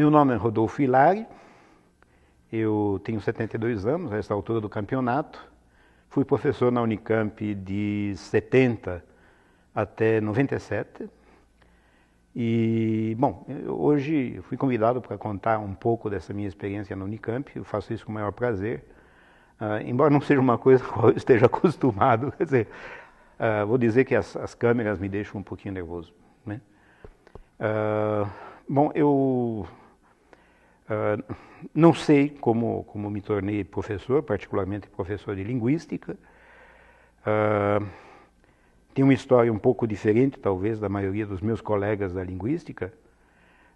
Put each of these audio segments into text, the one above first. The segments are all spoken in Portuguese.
Meu nome é Rodolfo Hilari, eu tenho 72 anos, a essa altura do campeonato. Fui professor na Unicamp de 70 até 97. E, bom, hoje fui convidado para contar um pouco dessa minha experiência na Unicamp, eu faço isso com o maior prazer, uh, embora não seja uma coisa com a qual eu esteja acostumado, quer dizer, uh, vou dizer que as, as, câmeras me deixam um pouquinho nervoso. Né? Uh, bom, eu ah, não sei como, como me tornei professor, particularmente professor de linguística. Uh, tem uma história um pouco diferente, talvez, da maioria dos meus colegas da linguística.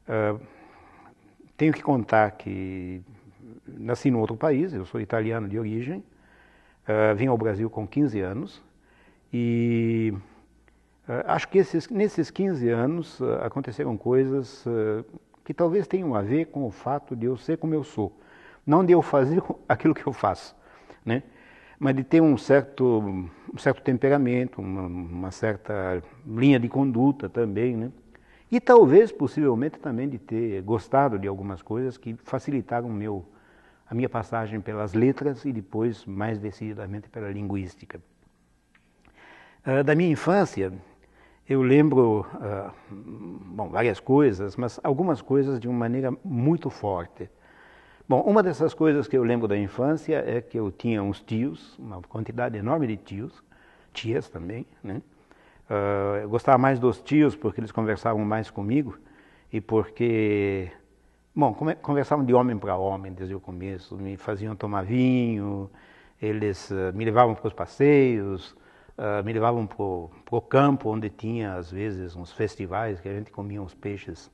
Uh, tenho que contar que nasci em outro país, eu sou italiano de origem, vim ao Brasil com 15 anos e acho que esses, nesses 15 anos aconteceram coisas que talvez tenham a ver com o fato de eu ser como eu sou. Não de eu fazer aquilo que eu faço, né? mas de ter um certo, um certo temperamento, uma, uma certa linha de conduta também. Né? E talvez, possivelmente, também de ter gostado de algumas coisas que facilitaram meu, a minha passagem pelas letras e depois, mais decididamente, pela linguística. Ah, da minha infância, eu lembro, uh, bom, várias coisas, mas algumas coisas de uma maneira muito forte. Bom, uma dessas coisas que eu lembro da infância é que eu tinha uns tios, uma quantidade enorme de tios, tias também, né? Uh, eu gostava mais dos tios porque eles conversavam mais comigo e porque, bom, conversavam de homem para homem desde o começo, me faziam tomar vinho, eles uh, me levavam para os passeios, ah, me levavam para o campo, onde tinha, às vezes, uns festivais que a gente comia uns peixes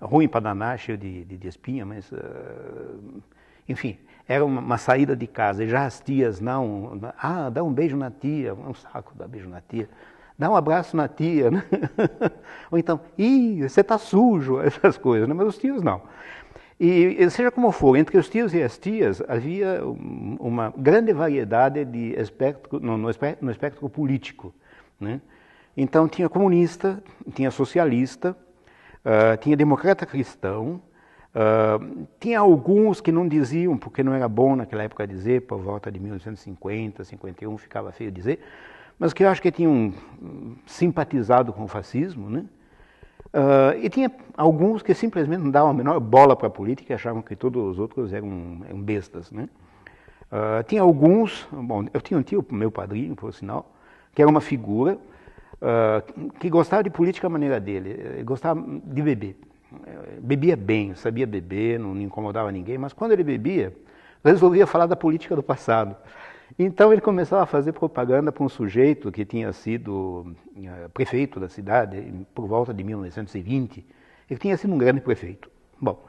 ruim para danar, cheio de, de, de espinha, mas... Uh, enfim, era uma, uma, saída de casa. E já as tias, não... Ah, dá um beijo na tia. Um saco dar beijo na tia. Dá um abraço na tia. Né? Ou então, ih, você está sujo, essas coisas. Né? Mas os tios não. E seja como for, entre os tios e as tias havia uma grande variedade de espectro, no, no, espectro, no espectro político. Né? Então tinha comunista, tinha socialista, uh, tinha democrata cristão, uh, tinha alguns que não diziam, porque não era bom naquela época dizer, por volta de 1950, 51 ficava feio dizer, mas que eu acho que tinham hum, simpatizado com o fascismo, né? Uh, e tinha alguns que simplesmente não davam a menor bola para a política, achavam que todos os outros eram, eram bestas. Né? Uh, tinha alguns, bom, eu tinha um tio, meu padrinho, por sinal, que era uma figura uh, que gostava de política à maneira dele, eh, gostava de beber. Eh, bebia bem, sabia beber, não incomodava ninguém, mas quando ele bebia, resolvia falar da política do passado. Então ele começava a fazer propaganda para um sujeito que tinha sido eh, prefeito da cidade por volta de 1920. Ele tinha sido um grande prefeito. Bom,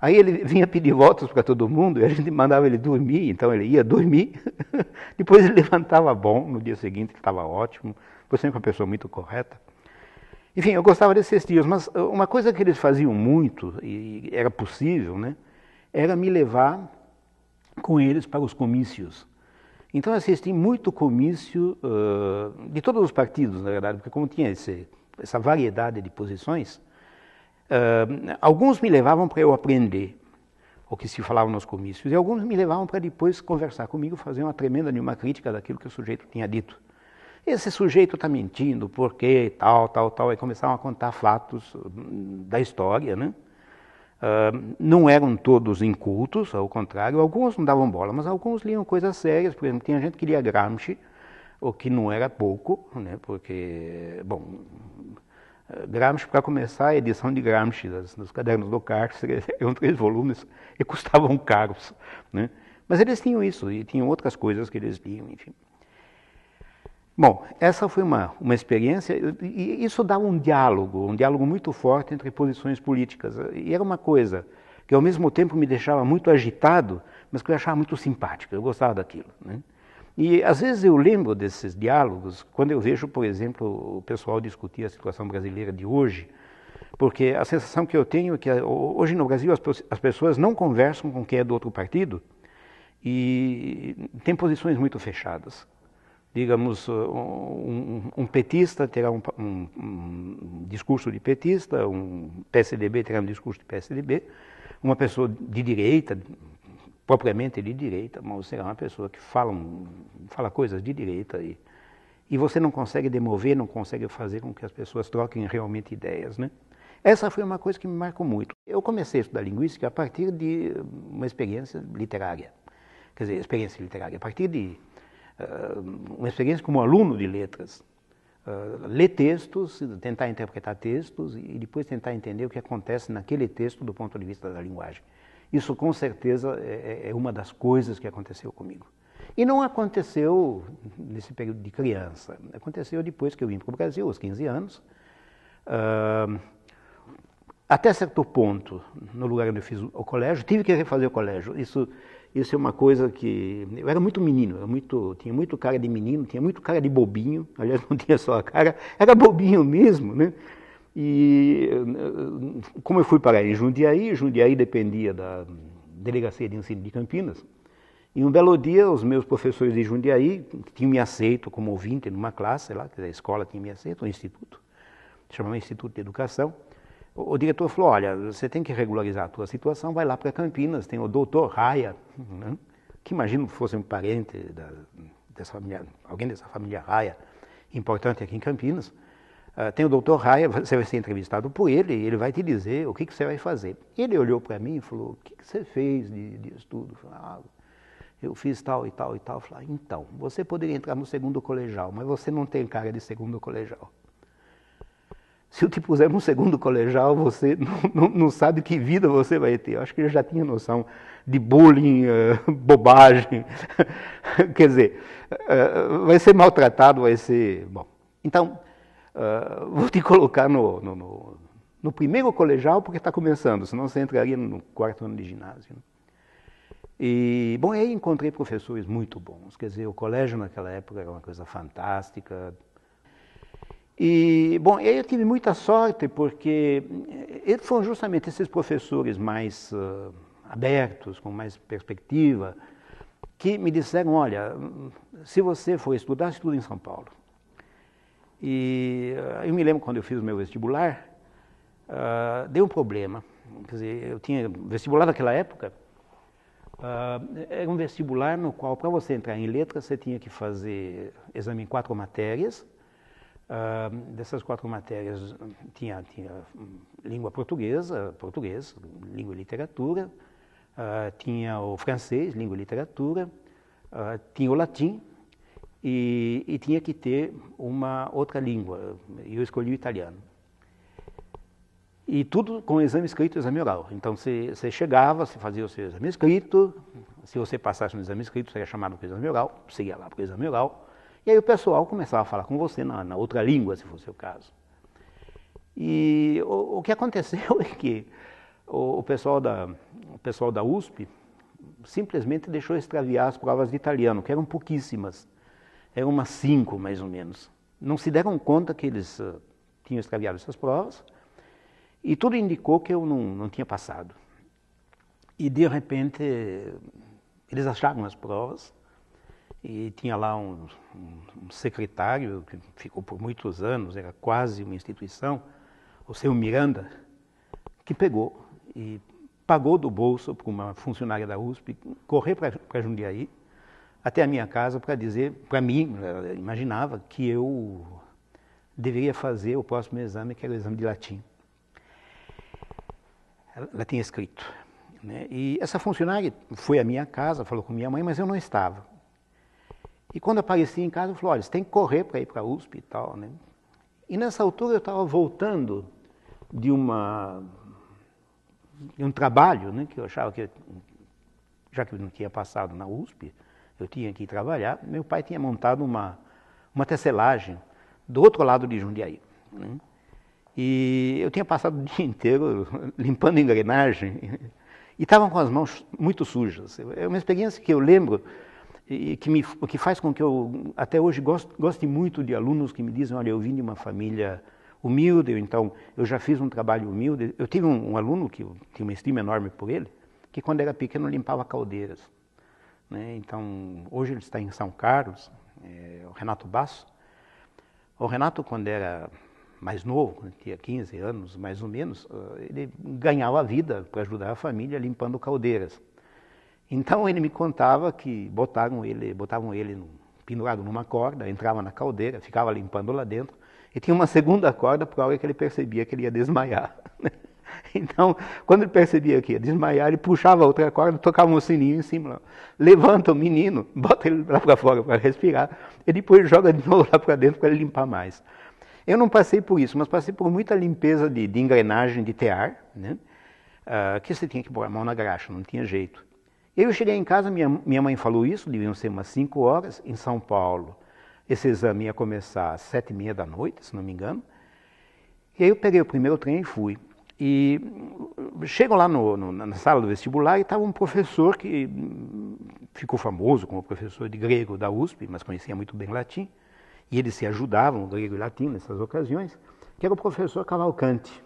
aí ele vinha pedir votos para todo mundo e a gente mandava ele dormir, então ele ia dormir. Depois ele levantava bom no dia seguinte, que estava ótimo. Foi sempre uma pessoa muito correta. Enfim, eu gostava desses dias. mas eh, uma coisa que eles faziam muito, e era possível, né, era me levar com eles para os comícios. Então assisti muito comício uh, de todos os partidos, na verdade, porque como tinha esse, essa variedade de posições, uh, alguns me levavam para eu aprender o que se falava nos comícios, e alguns me levavam para depois conversar comigo, fazer uma tremenda uma crítica daquilo que o sujeito tinha dito. Esse sujeito está mentindo, por quê, tal, tal, tal, e começavam a contar fatos da história, né? Uh, não eram todos incultos, ao contrário, alguns não davam bola, mas alguns liam coisas sérias. Por exemplo, tinha gente que lia Gramsci, o que não era pouco, né, porque, bom, Gramsci, para começar, a edição de Gramsci, das, dos cadernos do cárcere, eram três volumes e custavam caros. Né? Mas eles tinham isso, e tinham outras coisas que eles liam, enfim. Bom, essa foi uma, uma experiência e isso dá um diálogo, um diálogo muito forte entre posições políticas. E era uma coisa que ao mesmo tempo me deixava muito agitado, mas que eu achava muito simpática, eu gostava daquilo. Né? E às vezes eu lembro desses diálogos quando eu vejo, por exemplo, o pessoal discutir a situação brasileira de hoje, porque a sensação que eu tenho é que hoje no Brasil as, as pessoas não conversam com quem é do outro partido e têm posições muito fechadas digamos, uh, um, um petista terá um, um, um, discurso de petista, um PSDB terá um discurso de PSDB, uma pessoa de direita, propriamente de direita, mas será uma pessoa que fala, fala coisas de direita e, e você não consegue demover, não consegue fazer com que as pessoas troquem realmente ideias, né? Essa foi uma coisa que me marcou muito. Eu comecei a estudar linguística a partir de uma experiência literária. Quer dizer, experiência literária, a partir de ah, uma experiência como aluno de letras. Uh, ler textos, tentar interpretar textos e depois tentar entender o que acontece naquele texto do ponto de vista da linguagem. Isso com certeza é, é, é uma das coisas que aconteceu comigo. E não aconteceu nesse período de criança, aconteceu depois que eu vim para o Brasil, aos 15 anos. Uh, até certo ponto, no lugar onde eu fiz o colégio, tive que refazer o colégio. Isso isso é uma coisa que. Eu era muito menino, era muito, tinha muito cara de menino, tinha muito cara de bobinho, aliás, não tinha só a cara, era bobinho mesmo, né? E como eu fui para em Jundiaí, Jundiaí dependia da Delegacia de Ensino de Campinas, e um belo dia os meus professores de Jundiaí, que tinham me aceito como ouvinte numa classe lá, que a escola tinha me aceito, um instituto, chamava Instituto de Educação, o, diretor falou, olha, você tem que regularizar a tua situação, vai lá para Campinas, tem o doutor Raia, né? que imagino fosse um parente da, dessa família, alguém dessa família Raia, importante aqui em Campinas. Uh, tem o doutor Raia, você vai ser entrevistado por ele, e ele vai te dizer o que, que você vai fazer. Ele olhou para mim e falou, o que, que você fez de, de estudo? Eu falei, ah, eu fiz tal e tal e tal. Eu falei, ah, então, você poderia entrar no segundo colegial, mas você não tem cara de segundo colegial. Se eu te puser num segundo colegial, você não, não, não sabe que vida você vai ter. Eu acho que ele já tinha noção de bullying, uh, bobagem. Quer dizer, uh, vai ser maltratado, vai ser. Bom, então, uh, vou te colocar no, no, no, no primeiro colegial, porque está começando, senão você entraria no quarto ano de ginásio. Né? E, bom, aí encontrei professores muito bons. Quer dizer, o colégio naquela época era uma coisa fantástica, e, bom, eu tive muita sorte porque eh, eles foram justamente esses professores mais uh, abertos, com mais perspectiva, que me disseram, olha, se você for estudar, estuda em São Paulo. E uh, eu me lembro quando eu fiz o meu vestibular, uh, deu um problema. Quer dizer, eu tinha vestibular naquela época, era um vestibular no qual, para você entrar em letras, você tinha que fazer exame em quatro matérias, Uh, dessas quatro matérias, tinha, tinha hum, língua portuguesa, português, língua e literatura, uh, tinha o francês, língua e literatura, uh, tinha o latim e, e, tinha que ter uma outra língua. Eu escolhi o italiano. E tudo com exame escrito e exame oral. Então você chegava, você fazia o seu exame escrito, se você passasse no exame escrito, seria chamado para o exame oral, você ia lá para o exame oral e aí o pessoal começava a falar com você na, na outra língua, se fosse o caso. E o, o que aconteceu é que o, o, pessoal da, o pessoal da USP simplesmente deixou extraviar as provas de italiano, que eram pouquíssimas. Eram umas cinco, mais ou menos. Não se deram conta que eles uh, tinham extraviado essas provas. E tudo indicou que eu não, não tinha passado. E de repente, eles acharam as provas e tinha lá um, um, secretário que ficou por muitos anos, era quase uma instituição, o seu Miranda, que pegou e pagou do bolso para uma funcionária da USP correr para Jundiaí até a minha casa para dizer, para mim, imaginava que eu deveria fazer o próximo exame, que era o exame de latim. Ela tinha escrito. Né? E essa funcionária foi à minha casa, falou com minha mãe, mas eu não estava. E quando apareci em casa, eu falei, olha, você tem que correr para ir para a USP e tal, né? E nessa altura eu estava voltando de uma de um trabalho, né, que eu achava que já que eu não tinha passado na USP, eu tinha que ir trabalhar. Meu pai tinha montado uma uma tecelagem do outro lado de Jundiaí, né? E eu tinha passado o dia inteiro limpando engrenagem e estavam com as mãos muito sujas. É uma experiência que eu lembro e que, me, que faz com que eu até hoje goste, goste muito de alunos que me dizem, olha, eu vim de uma família humilde, então eu já fiz um trabalho humilde. Eu tive um, um aluno que eu tinha uma estima enorme por ele, que quando era pequeno limpava caldeiras. Né? Então, hoje ele está em São Carlos, é, o Renato Basso. O Renato, quando era mais novo, tinha 15 anos mais ou menos, eh, ele ganhava a vida para ajudar a família limpando caldeiras. Então ele me contava que botavam ele, botavam ele no, pendurado numa corda, entrava na caldeira, ficava limpando lá dentro, e tinha uma segunda corda por hora que ele percebia que ele ia desmaiar. Né? Então, quando ele percebia que ia desmaiar, ele puxava outra corda, tocava um sininho em cima. Levanta o menino, bota ele lá para fora para respirar, e depois joga de novo lá para dentro para ele limpar mais. Eu não passei por isso, mas passei por muita limpeza de, de engrenagem de tear, né? Ah, que você tinha que pôr a mão na graxa, não tinha jeito. Eu cheguei em casa, minha, minha mãe falou isso, deviam ser umas 5 horas, em São Paulo. Esse exame ia começar às sete e meia da noite, se não me engano. E aí eu peguei o primeiro trem e fui. E hum, chego lá no, no, na sala do vestibular e estava um professor que hum, ficou famoso como professor de grego da USP, mas conhecia muito bem latim. E eles se ajudavam, grego e latim, nessas ocasiões, que era o professor Cavalcante.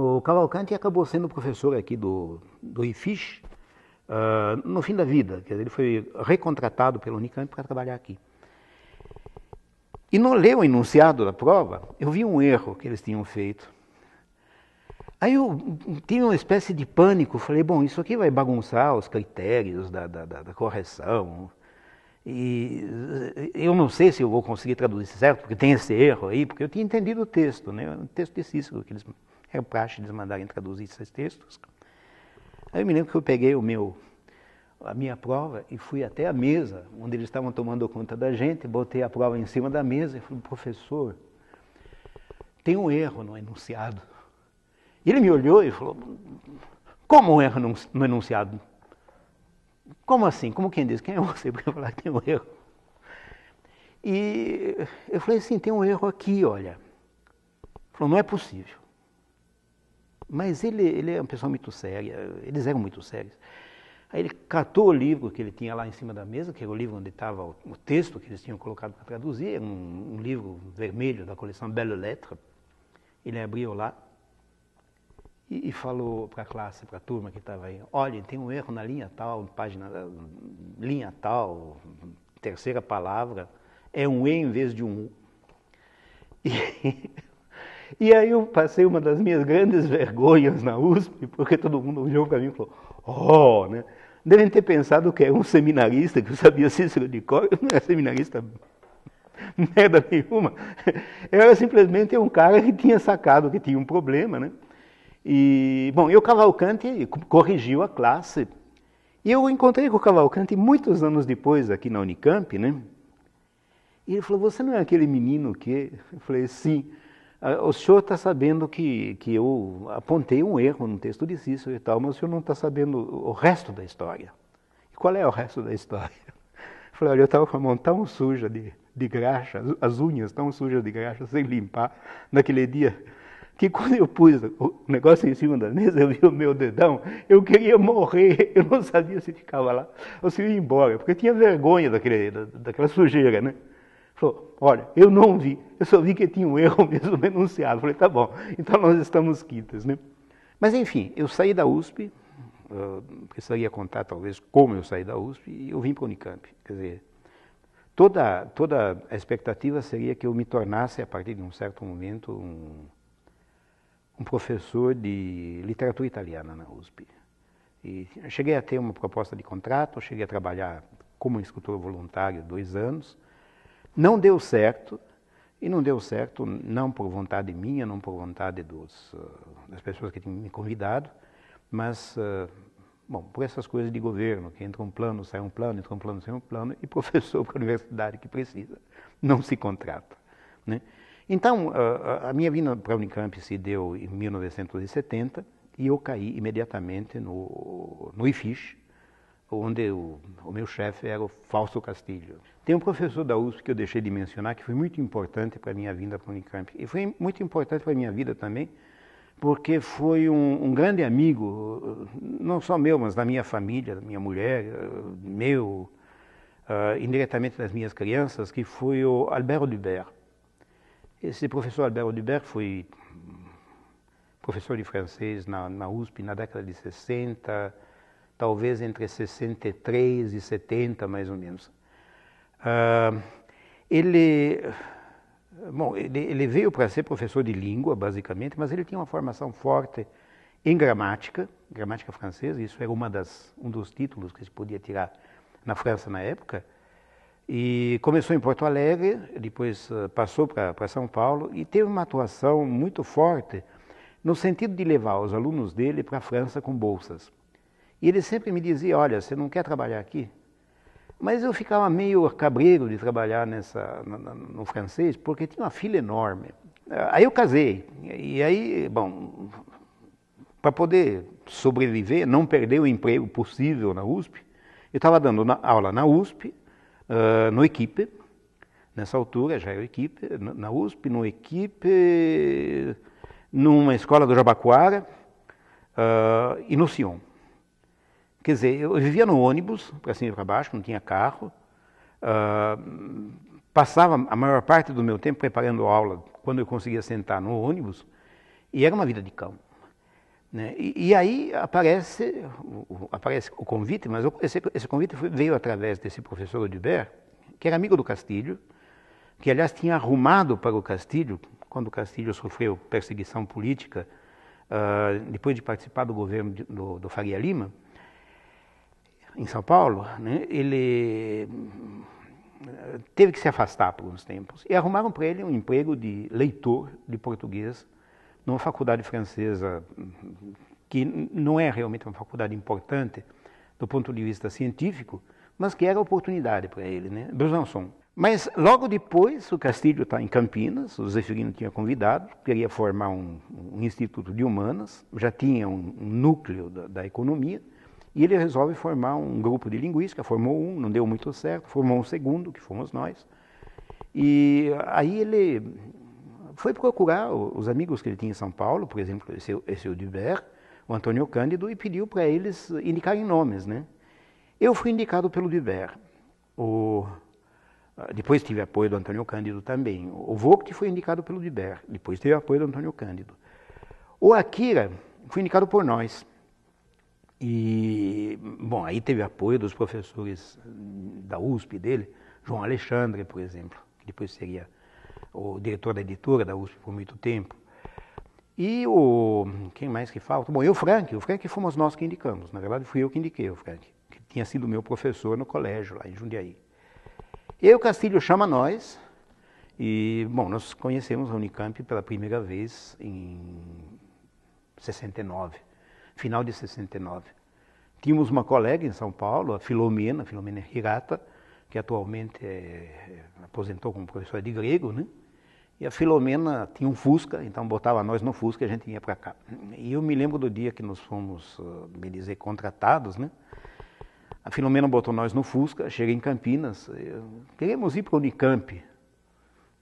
O Cavalcanti acabou sendo professor aqui do, do IFIX uh, ah, no fim da vida. Quer dizer, ele foi recontratado pelo Unicamp para trabalhar aqui. E não leu o enunciado da prova, eu vi um erro que eles tinham feito. Aí eu tinha uma espécie de pânico, falei, bom, isso aqui vai bagunçar os critérios da, da, da, da correção. E eu não sei se eu vou conseguir traduzir certo, porque tem esse erro aí, porque eu tinha entendido o texto, né? O texto de Cícero que eles era praxe eles mandarem traduzir esses textos. Aí eu me lembro que eu peguei o meu, a minha prova e fui até a mesa, onde eles estavam tomando conta da gente, botei a prova em cima da mesa e falei, professor, tem um erro no enunciado. E ele me olhou e falou, como um erro no enunciado? Como assim? Como quem diz? Quem é você para falar que tem um erro? E eu falei assim, tem um erro aqui, olha. Ele falou, não é possível. Mas ele, ele é uma pessoa muito séria, eles eram muito sérios. Aí ele catou o livro que ele tinha lá em cima da mesa, que era o livro onde estava o, o texto que eles tinham colocado para traduzir, um, um livro vermelho da coleção Belle Lettre. Ele abriu lá e, e falou para a classe, para a turma que estava aí, olha, tem um erro na linha tal, página, linha tal, terceira palavra, é um E em vez de um U. E e aí eu passei uma das minhas grandes vergonhas na USP, porque todo mundo olhou para mim e falou, oh, né? Devem ter pensado que é um seminarista, que eu sabia Cícero de Cor, eu não era seminarista merda nenhuma. Eu era simplesmente um cara que tinha sacado que tinha um problema, né? E, bom, e o Cavalcante corrigiu a classe. E eu encontrei com o Cavalcante muitos anos depois aqui na Unicamp, né? E ele falou, você não é aquele menino que... Eu falei, sim. Ah, o senhor está sabendo que, que eu apontei um erro no texto de Cícero e tal, mas o senhor não está sabendo o resto da história. E qual é o resto da história? Eu falei, olha, eu estava com a mão tão suja de, de graxa, as unhas tão sujas de graxa, sem limpar, naquele dia, que quando eu pus o negócio em cima da mesa, eu vi o meu dedão, eu queria morrer, eu não sabia se ficava lá ou se ia embora, porque eu tinha vergonha daquele, daquela sujeira, né? Falou, olha, eu não vi, eu só vi que tinha um erro mesmo no enunciado. Falei, tá bom, então nós estamos quitas, né? Mas enfim, eu saí da USP, ah, porque isso ia contar talvez como eu saí da USP, e eu vim para a Unicamp. Quer dizer, toda, toda a expectativa seria que eu me tornasse, a partir de um certo momento, um, um professor de literatura italiana na USP. E cheguei a ter uma proposta de contrato, cheguei a trabalhar como escritor voluntário dois anos, não deu certo, e não deu certo não por vontade minha, não por vontade dos, eh, das pessoas que tinham me convidado, mas, eh, bom, por essas coisas de governo, que entra um plano, sai um plano, entra um plano, sai um plano, e professor para a universidade que precisa, não se contrata. Né? Então, a minha vinda para a Unicamp se deu em 1970 e eu caí imediatamente no, no Ifish onde o, o meu chefe era o Fausto Castilho. Tem um professor da USP que eu deixei de mencionar, que foi muito importante para a minha vinda para o Unicamp. E foi muito importante para a minha vida também, porque foi um, um, grande amigo, não só meu, mas da minha família, da minha mulher, meu, uh, indiretamente das minhas crianças, que foi o Albert Dubert. Esse professor Albert Dubert foi professor de francês na, na USP na década de 60, talvez entre 63 e 70, mais ou menos. Uh, ele, bom, ele, ele veio para ser professor de língua, basicamente, mas ele tinha uma formação forte em gramática, gramática francesa, isso era uma das, um dos títulos que se podia tirar na França na época, e começou em Porto Alegre, depois ah, passou para São Paulo e teve uma atuação muito forte no sentido de levar os alunos dele para a França com bolsas. E ele sempre me dizia: Olha, você não quer trabalhar aqui? Mas eu ficava meio cabreiro de trabalhar nessa, no, no, francês, porque tinha uma filha enorme. Ah, aí eu casei. E aí, bom, para poder sobreviver, não perder o emprego possível na USP, eu estava dando aula na USP, uh, ah, no Equipe. Nessa altura já era Equipe, na USP, no Equipe, numa escola do Jabaquara uh, e no Sion. Quer dizer, eu vivia no ônibus, para cima e para baixo, não tinha carro. Uh, passava a maior parte do meu tempo preparando aula, quando eu conseguia sentar no ônibus, e era uma vida de cão. Né? E, e, aí aparece o, aparece o convite, mas esse, esse convite foi, veio através desse professor Odibert, que era amigo do Castilho, que aliás tinha arrumado para o Castilho, quando o Castilho sofreu perseguição política, uh, depois de participar do governo de, do, do Faria Lima, em São Paulo, né, ele teve que se afastar por uns tempos. E arrumaram para ele um emprego de leitor de português numa faculdade francesa que não é realmente uma faculdade importante do ponto de vista científico, mas que era oportunidade para ele, né? Besançon. Mas logo depois, o Castilho está em Campinas, o Zeferino tinha convidado, queria formar um, um instituto de humanas, já tinha um, um núcleo da, da economia, e ele resolve formar um grupo de linguística, formou um, não deu muito certo, formou um segundo, que fomos nós. E aí ele foi procurar os amigos que ele tinha em São Paulo, por exemplo, esse, esse Udibert, o Antônio Cândido, e pediu para eles indicarem nomes. Né? Eu fui indicado pelo Udibert. O, ah, depois tive apoio do Antônio Cândido também. O Vogt foi indicado pelo Udibert, depois teve apoio do Antônio Cândido. O Akira foi indicado por nós. E, bom, aí teve apoio dos professores da USP dele, João Alexandre, por exemplo, que depois seria o diretor da editora da USP por muito tempo. E o. Quem mais que falta? Bom, eu, Frank. O Frank fomos nós que indicamos. Na verdade, fui eu que indiquei o Frank, que tinha sido meu professor no colégio, lá em Jundiaí. Eu, Castilho Chama Nós. E, bom, nós conhecemos a Unicamp pela primeira vez em 69 final de 69. Tínhamos uma colega em São Paulo, a Filomena, Filomena Rigata, que atualmente é, é, aposentou como professora de grego, né? E a Filomena tinha um Fusca, então botava nós no Fusca e a gente ia para cá. E eu me lembro do dia que nós fomos, ah, me dizer, contratados, né? A Filomena botou nós no Fusca, cheguei em Campinas, eu, eh, queremos ir para o Unicamp.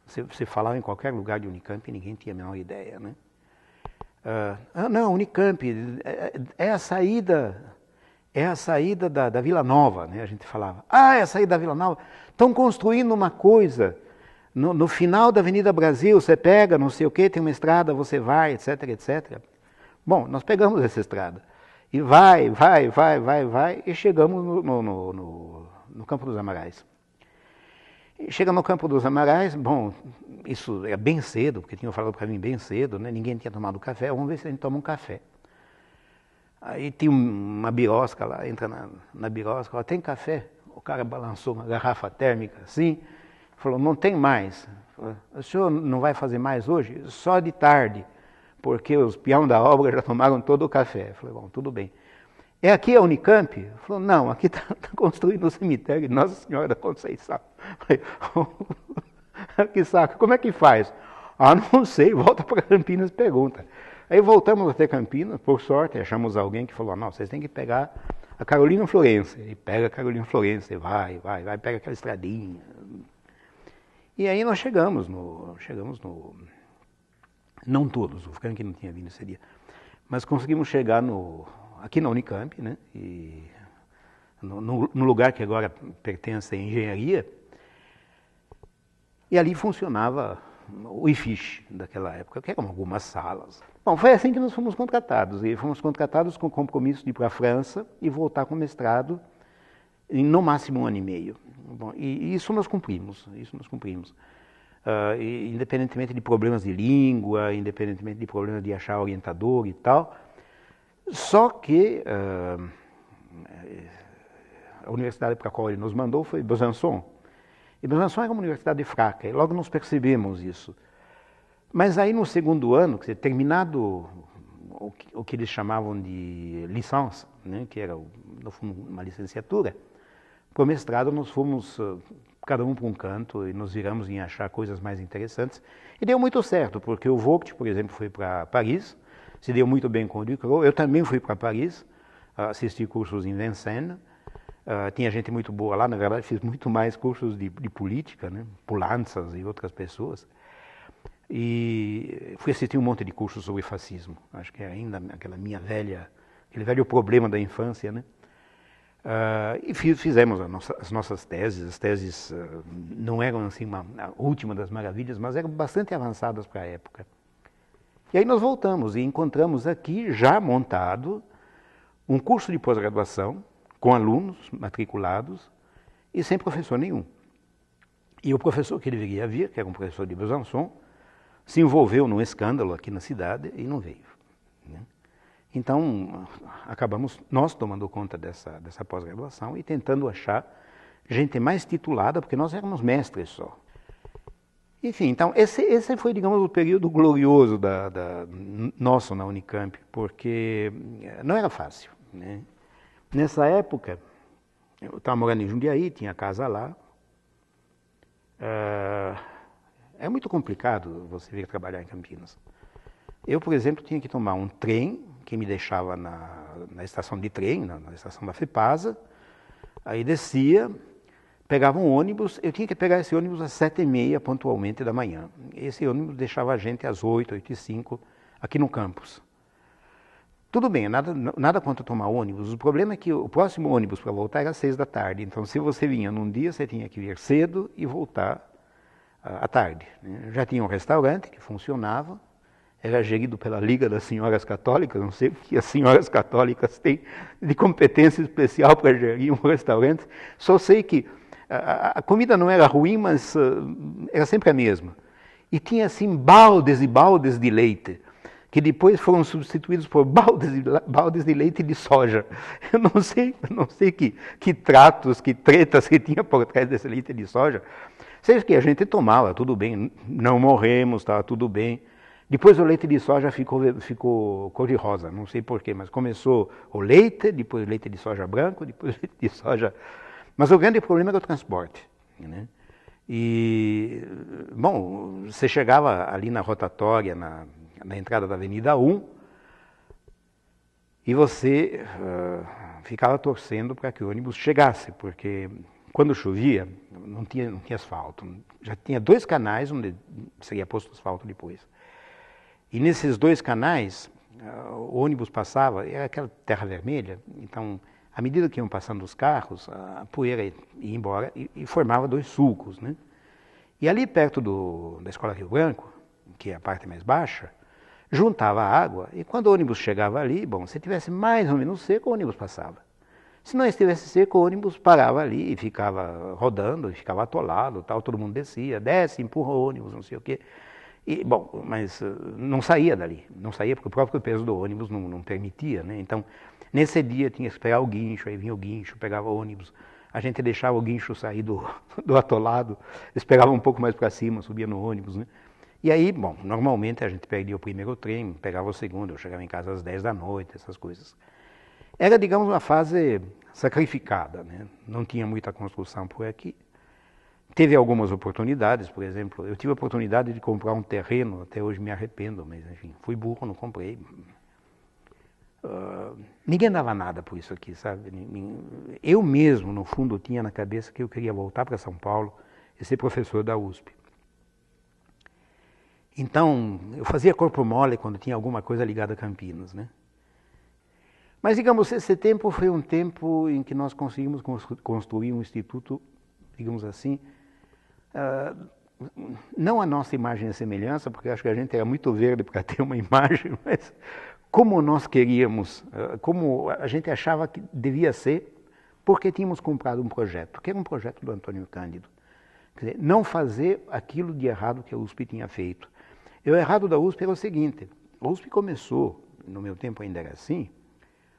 Você, você falava em qualquer lugar de Unicamp e ninguém tinha a menor ideia, né? Ah, ah, não, Unicamp, é, é, é a saída, é a saída da, da Vila Nova, né? A gente falava, ah, é a saída da Vila Nova. Estão construindo uma coisa no, no, final da Avenida Brasil, você pega, não sei o que, tem uma estrada, você vai, etc, etc. Bom, nós pegamos essa estrada. E vai, vai, vai, vai, vai, e chegamos no, no, no Campo dos Amarais. Chega no campo dos Amarais, bom, isso é bem cedo, porque tinham falado para mim bem cedo, né? ninguém tinha tomado café, vamos ver se a gente toma um café. Aí tinha uma birosca lá, entra na, na birosca, fala, tem café? O cara balançou uma garrafa térmica assim, falou, não tem mais. Falou, o senhor não vai fazer mais hoje? Só de tarde, porque os peão da obra já tomaram todo o café. Eu falei, bom, tudo bem é aqui a Unicamp? Ele falou, não, aqui está tá construindo o um cemitério de Nossa Senhora da Conceição. falei, oh, que saco, como é que faz? Ah, não sei, volta para Campinas e pergunta. Aí voltamos até Campinas, por sorte, achamos alguém que falou, não, vocês têm que pegar a Carolina Florença. E pega a Carolina Florença, e vai, vai, vai, pega aquela estradinha. E aí nós chegamos no, chegamos no, não todos, o Frank não tinha vindo esse dia, mas conseguimos chegar no, aqui na Unicamp, né? E no, no lugar que agora pertence à engenharia. E ali funcionava o IFISH daquela época, que eram algumas salas. Bom, foi assim que nós fomos contratados. E fomos contratados com o compromisso de ir para a França e voltar com o mestrado em no máximo um ano e meio. Bom, e, e isso nós cumprimos, isso nós cumprimos. Uh, independentemente de problemas de língua, independentemente de problemas de achar orientador e tal, só que uh, a universidade para a qual ele nos mandou foi Besançon. E Besançon era uma universidade fraca, e logo nós percebemos isso. Mas aí no segundo ano, que terminado o que, o que, eles chamavam de licença, né, que era no fundo uma licenciatura, para o mestrado nós fomos ah, cada um para um canto e nos viramos em achar coisas mais interessantes. E deu muito certo, porque o Vogt, por exemplo, foi para Paris, se deu muito bem com o Ducro. Eu também fui para Paris, ah, assistir cursos em Vincennes. Uh, tinha gente muito boa lá, na verdade fiz muito mais cursos de, de política, né? Pulanças e outras pessoas. E fui assistir um monte de cursos sobre fascismo. Acho que é ainda aquela minha velha, aquele velho problema da infância, né? Uh, e fiz, fizemos nossa, as nossas teses. As teses uh, não eram assim uma, a última das maravilhas, mas eram bastante avançadas para a época. E aí nós voltamos e encontramos aqui, já montado, um curso de pós-graduação com alunos matriculados e sem professor nenhum. E o professor que deveria vir, que era um professor de Besançon, se envolveu num escândalo aqui na cidade e não veio. Né? Então, acabamos nós tomando conta dessa, dessa pós-graduação e tentando achar gente mais titulada, porque nós éramos mestres só. Enfim, então, esse, esse foi, digamos, o período glorioso da, da, nosso na Unicamp, porque eh, não era fácil. Né? Nessa época, eu estava morando em Jundiaí, tinha casa lá. Eh, é muito complicado você vir trabalhar em Campinas. Eu, por exemplo, tinha que tomar um trem que me deixava na, na estação de trem, na, na estação da FEPASA, aí descia, pegava um ônibus, eu tinha que pegar esse ônibus às sete e meia pontualmente da manhã. Esse ônibus deixava a gente às oito, oito e cinco, aqui no campus. Tudo bem, nada, nada contra tomar ônibus. O problema é que o próximo ônibus para voltar era às seis da tarde. Então, se você vinha num dia, você tinha que vir cedo e voltar ah, à tarde. Né? Já tinha um restaurante que funcionava, era gerido pela Liga das Senhoras Católicas, não sei o que as senhoras católicas têm de competência especial para gerir um restaurante. Só sei que a, a comida não era ruim, mas uh, era sempre a mesma. E tinha assim baldes e baldes de leite, que depois foram substituídos por baldes, e, baldes de leite de soja. Eu não sei, não sei que, que tratos, que tretas que tinha por trás desse leite de soja. Seja que a gente tomava, tudo bem, não morremos, tá, tudo bem. Depois o leite de soja ficou, ficou cor-de-rosa, não sei porquê, mas começou o leite, depois o leite de soja branco, depois o leite de soja mas o grande problema é era o transporte. Né? E, bom, você chegava ali na rotatória, na, na entrada da Avenida 1, e você uh, ficava torcendo para que o ônibus chegasse, porque quando chovia, não tinha, não tinha asfalto. Já tinha dois canais onde seria posto asfalto depois. E nesses dois canais, uh, o ônibus passava, era aquela terra vermelha, então à medida que iam passando os carros, a poeira ia embora e, e formava dois sulcos. Né? E ali perto do, da Escola Rio Branco, que é a parte mais baixa, juntava a água e quando o ônibus chegava ali, bom, se tivesse mais ou menos seco, o ônibus passava. Se não estivesse seco, o ônibus parava ali e ficava rodando, e ficava atolado, tal, todo mundo descia, desce, empurra o ônibus, não sei o quê. E, bom, mas eh, não saía dali, não saía porque o próprio peso do ônibus não, não permitia, né? Então, Nesse dia tinha que pegar o guincho, aí vinha o guincho, pegava o ônibus. A gente deixava o guincho sair do, do atolado, eles pegavam um pouco mais para cima, subia no ônibus, né? E aí, bom, normalmente a gente perdia o primeiro trem, pegava o segundo, eu chegava em casa às 10 da noite, essas coisas. Era, digamos, uma fase sacrificada, né? Não tinha muita construção por aqui. Teve algumas oportunidades, por exemplo, eu tive a oportunidade de comprar um terreno, até hoje me arrependo, mas enfim, fui burro, não comprei, ah, ninguém dava nada por isso aqui, sabe? Eu mesmo, no fundo, tinha na cabeça que eu queria voltar para São Paulo e ser professor da USP. Então, eu fazia corpo mole quando tinha alguma coisa ligada a Campinas, né? Mas, digamos, esse tempo foi um tempo em que nós conseguimos construir um instituto, digamos assim, ah, não a nossa imagem e semelhança, porque acho que a gente era é muito verde para ter uma imagem, mas como nós queríamos, eh, como a gente achava que devia ser, porque tínhamos comprado um projeto, que era um projeto do Antônio Cândido. Quer dizer, não fazer aquilo de errado que a USP tinha feito. E o errado da USP era o seguinte: a USP começou, no meu tempo ainda era assim,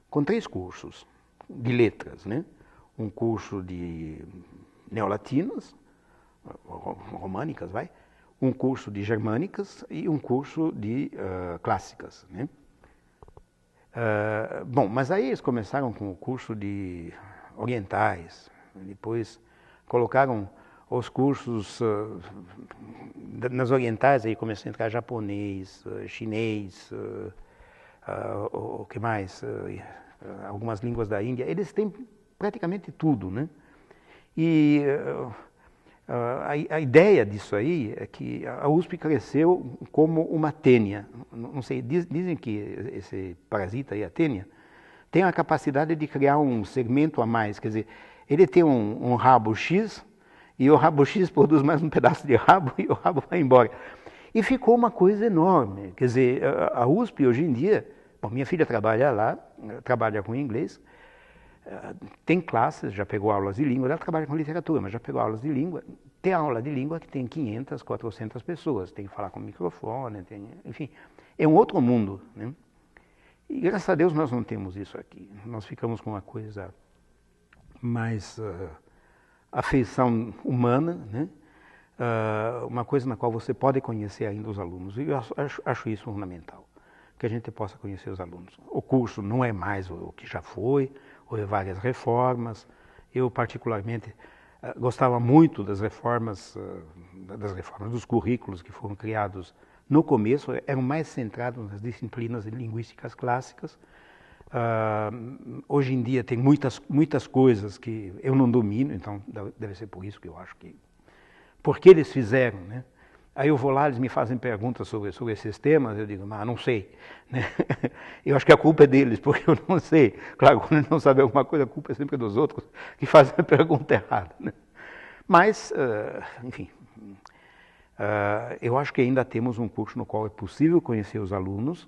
com três cursos de letras, né? Um curso de neolatinas, românicas, vai, um curso de germânicas e um curso de uh, clássicas, né? Ah, bom, mas aí eles começaram com o curso de orientais, depois colocaram os cursos uh, nas orientais, aí começou a entrar japonês, uh, chinês, o que mais, algumas línguas da Índia, eles têm praticamente tudo, né? E a, a, ideia disso aí é que a USP cresceu como uma tênia. Não sei, diz, dizem que esse parasita aí, a tênia, tem a capacidade de criar um segmento a mais. Quer dizer, ele tem um, um, rabo X e o rabo X produz mais um pedaço de rabo e o rabo vai embora. E ficou uma coisa enorme. Quer dizer, a USP hoje em dia, bom, minha filha trabalha lá, eh, trabalha com inglês, ah, tem classes, já pegou aulas de língua, ela trabalha com literatura, mas já pegou aulas de língua. Tem aula de língua que tem 500, 400 pessoas, tem que falar com o microfone, tem, enfim, é um outro mundo. Né? E graças a Deus nós não temos isso aqui. Nós ficamos com uma coisa mais uh, afeição humana, né? Uh, uma coisa na qual você pode conhecer ainda os alunos. E eu acho, acho isso fundamental, que a gente possa conhecer os alunos. O curso não é mais o que já foi, houve várias reformas. Eu, particularmente, eh, gostava muito das reformas, eh, das reformas dos currículos que foram criados no começo, eh, eram mais centrados nas disciplinas linguísticas clássicas. Uh, hoje em dia tem muitas, muitas coisas que eu não domino, então deve ser por isso que eu acho que. Porque eles fizeram, né? Aí eu vou lá, eles me fazem perguntas sobre, sobre esses temas, eu digo, mas não sei. Né? Eu acho que a culpa é deles, porque eu não sei. Claro, quando não sabe alguma coisa, a culpa é sempre dos outros que fazem a pergunta errada. Né? Mas, uh, enfim, uh, eu acho que ainda temos um curso no qual é possível conhecer os alunos.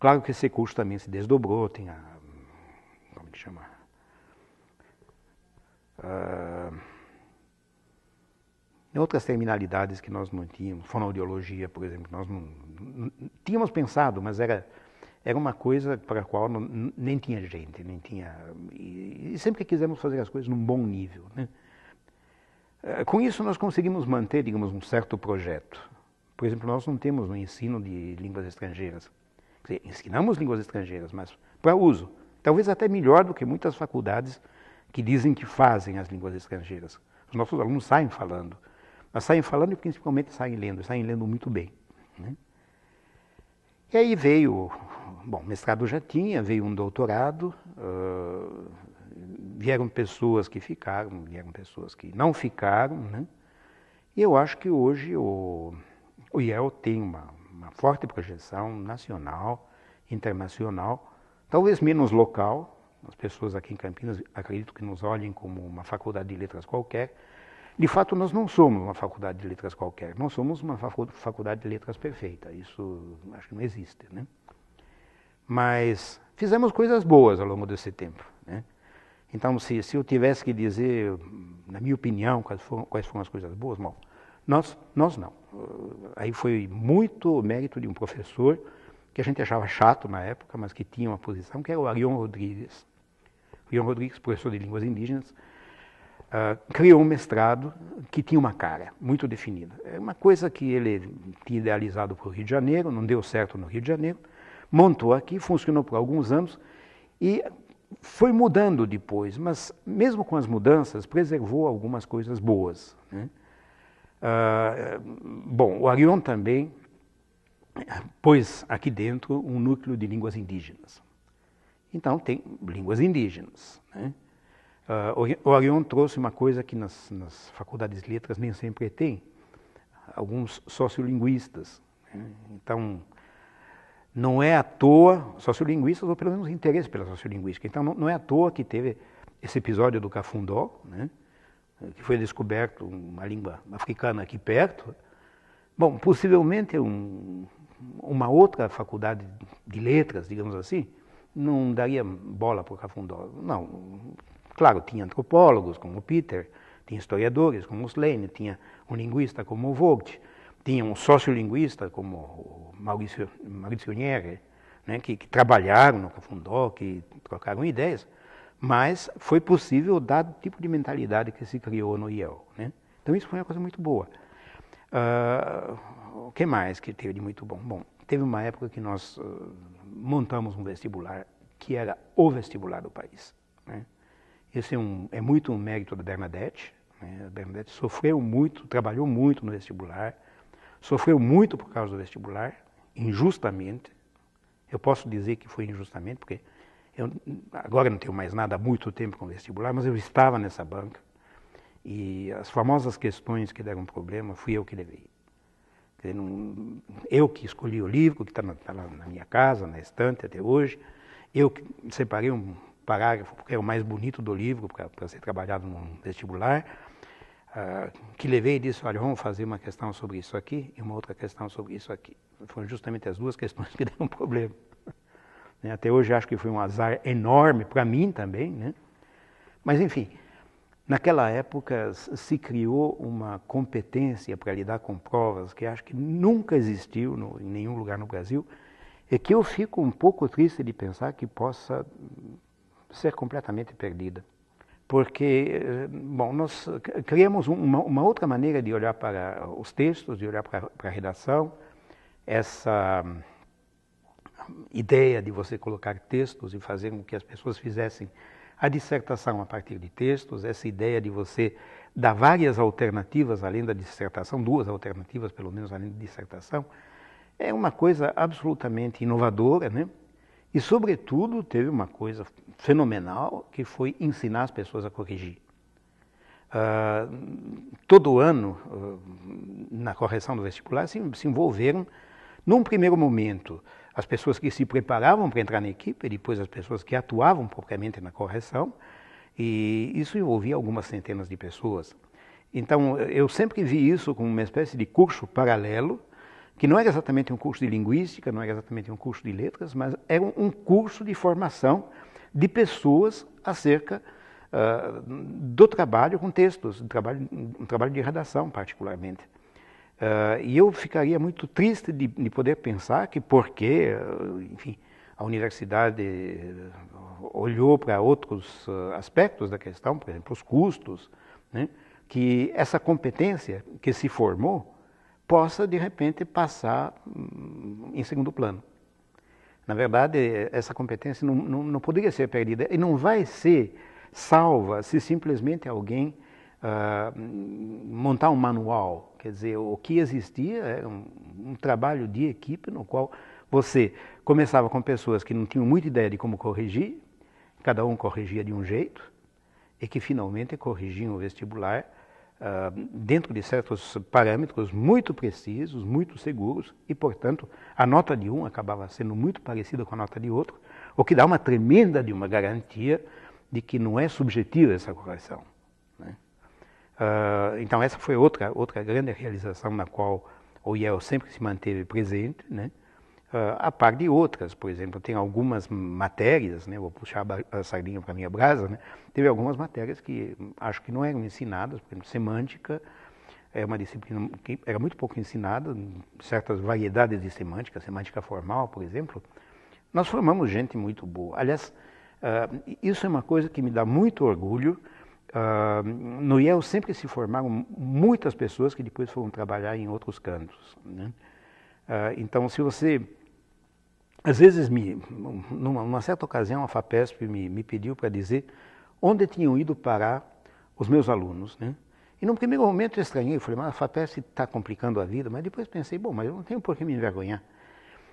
Claro que esse curso também se desdobrou, tem a. como é que chama? Uh, em outras terminalidades que nós não tínhamos, fonoaudiologia, por exemplo, nós não, não tínhamos pensado, mas era, era uma coisa para a qual não, nem tinha gente, nem tinha. E, e, sempre que quisemos fazer as coisas num bom nível. Né? Eh, com isso, nós conseguimos manter, digamos, um certo projeto. Por exemplo, nós não temos um ensino de línguas estrangeiras. Dizer, ensinamos línguas estrangeiras, mas para uso. Talvez até melhor do que muitas faculdades que dizem que fazem as línguas estrangeiras. Os nossos alunos saem falando. Mas saem falando e principalmente saem lendo, saem lendo muito bem. Né? E aí veio, bom, mestrado já tinha, veio um doutorado, uh, vieram pessoas que ficaram, vieram pessoas que não ficaram, né? E eu acho que hoje o, o IEL tem uma, uma forte projeção nacional, internacional, talvez menos local, as pessoas aqui em Campinas acredito que nos olhem como uma faculdade de letras qualquer, de fato, nós não somos uma faculdade de letras qualquer, não somos uma faculdade de letras perfeita, isso acho que não existe. Né? Mas fizemos coisas boas ao longo desse tempo. Né? Então, se, se eu tivesse que dizer, na minha opinião, quais foram, quais foram as coisas boas, bom, nós, nós não. Aí foi muito o mérito de um professor que a gente achava chato na época, mas que tinha uma posição, que era o Arion Rodrigues. Arion Rodrigues, professor de línguas indígenas, Uh, criou um mestrado que tinha uma cara muito definida. É uma coisa que ele tinha idealizado para o Rio de Janeiro, não deu certo no Rio de Janeiro, montou aqui, funcionou por alguns anos e foi mudando depois, mas mesmo com as mudanças, preservou algumas coisas boas. Né? Uh, bom, o Arion também ah, pôs aqui dentro um núcleo de línguas indígenas. Então, tem línguas indígenas. Né? Uh, ah, Orion trouxe uma coisa que nas, nas faculdades de letras nem sempre tem, alguns sociolinguistas. Né? Então, não é à toa, sociolinguistas, ou pelo menos interesse pela sociolinguística, então não, não é à toa que teve esse episódio do Cafundó, né? que foi descoberto uma língua africana aqui perto. Bom, possivelmente um, uma outra faculdade de letras, digamos assim, não daria bola para o Cafundó. Não, Claro, tinha antropólogos como Peter, tinha historiadores como Slane, tinha um linguista como o Vogt, tinha um sociolinguista como o Maurício, Maurício né, que, que, trabalharam no Cafundó, que trocaram ideias, mas foi possível dado o tipo de mentalidade que se criou no IEL. Né? Então isso foi uma coisa muito boa. Uh, o que mais que teve de muito bom? Bom, teve uma época que nós uh, montamos um vestibular que era o vestibular do país. Né? Esse é, um, é muito um mérito da Bernadette. Né? A Bernadette sofreu muito, trabalhou muito no vestibular, sofreu muito por causa do vestibular, injustamente. Eu posso dizer que foi injustamente, porque eu agora não tenho mais nada há muito tempo com vestibular, mas eu estava nessa banca. E as famosas questões que deram problema, fui eu que levei. eu que escolhi o livro, que está na, tá na minha casa, na estante até hoje, eu que separei um, parágrafo, porque é o mais bonito do livro para é ser trabalhado num vestibular, uh, que levei e disse, olha, vamos fazer uma questão sobre isso aqui e uma outra questão sobre isso aqui. Foram justamente as duas questões que deram problema. né? Até hoje acho que foi um azar enorme para mim também, né? Mas enfim, naquela época se criou uma competência para lidar com provas que acho que nunca existiu no, em nenhum lugar no Brasil, é que eu fico um pouco triste de pensar que possa ser completamente perdida. Porque, eh, bom, nós criamos uma, uma outra maneira de olhar para os textos, de olhar para, para a redação, essa hum, ideia de você colocar textos e fazer com que as pessoas fizessem a dissertação a partir de textos, essa ideia de você dar várias alternativas além da dissertação, duas alternativas pelo menos além da dissertação, é uma coisa absolutamente inovadora, né? E, sobretudo, teve uma coisa fenomenal que foi ensinar as pessoas a corrigir. Uh, todo ano, uh, na correção do vestibular, se, se, envolveram, num primeiro momento, as pessoas que se preparavam para entrar na equipe, e depois as pessoas que atuavam propriamente na correção, e isso envolvia algumas centenas de pessoas. Então, eu sempre vi isso como uma espécie de curso paralelo que não era é exatamente um curso de linguística, não era é exatamente um curso de letras, mas era é um curso de formação de pessoas acerca uh, do trabalho com textos, um trabalho, um trabalho de redação particularmente. Uh, e eu ficaria muito triste de, de poder pensar que porque, enfim, a universidade olhou para outros ah, aspectos da questão, por exemplo, os custos, né, que essa competência que se formou possa, de repente, passar hum, em segundo plano. Na verdade, essa competência não, não, não poderia ser perdida e não vai ser salva se simplesmente alguém uh, montar um manual. Quer dizer, o que existia era um, um trabalho de equipe no qual você começava com pessoas que não tinham muita ideia de como corrigir, cada um corrigia de um jeito, e que finalmente corrigiam o vestibular ah, dentro de certos parâmetros muito precisos, muito seguros, e, portanto, a nota de um acabava sendo muito parecida com a nota de outro, o que dá uma tremenda de uma garantia de que não é subjetiva essa correção. Né? Uh, então, essa foi outra, outra grande realização na qual o IEL sempre se manteve presente, né? uh, a par de outras. Por exemplo, tem algumas matérias, né, vou puxar a sardinha para a minha brasa, né, teve algumas matérias que hum, acho que não eram ensinadas, por exemplo, semântica é uma disciplina que era muito pouco ensinada, hum, certas variedades de semântica, semântica formal, por exemplo. Nós formamos gente muito boa. Aliás, uh, isso é uma coisa que me dá muito orgulho, Uh, no IEL sempre se formaram muitas pessoas que depois foram trabalhar em outros cantos. Né? Uh, então, se você às vezes, me, numa, numa, certa ocasião, a FAPESP me, me pediu para dizer onde tinham ido parar os meus alunos. Né? E num primeiro momento eu estranhei, falei, mas a FAPESP está complicando a vida, mas depois pensei, bom, mas eu não tenho por que me envergonhar.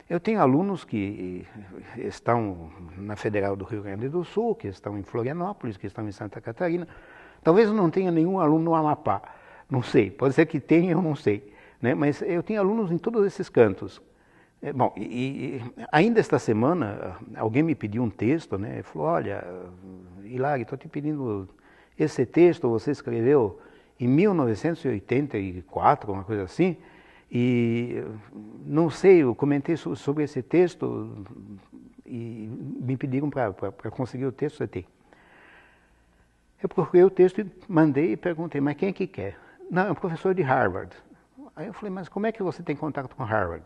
Eu tenho alunos que eh, estão na Federal do Rio Grande do Sul, que estão em Florianópolis, que estão em Santa Catarina. Talvez eu não tenha nenhum aluno no Amapá, não sei. Pode ser que tenha, eu não sei. Né? Mas eu tenho alunos em todos esses cantos. É, bom, e, e, ainda esta semana alguém me pediu um texto, né? Falou, olha, Hilário, estou te pedindo esse texto você escreveu em 1984, uma coisa assim, e não sei, eu comentei sobre esse texto e me pediram para conseguir o texto, você tem. Eu procurei o texto e mandei e perguntei, mas quem é que quer? Não, é um professor de Harvard. Aí eu falei, mas como é que você tem contato com Harvard?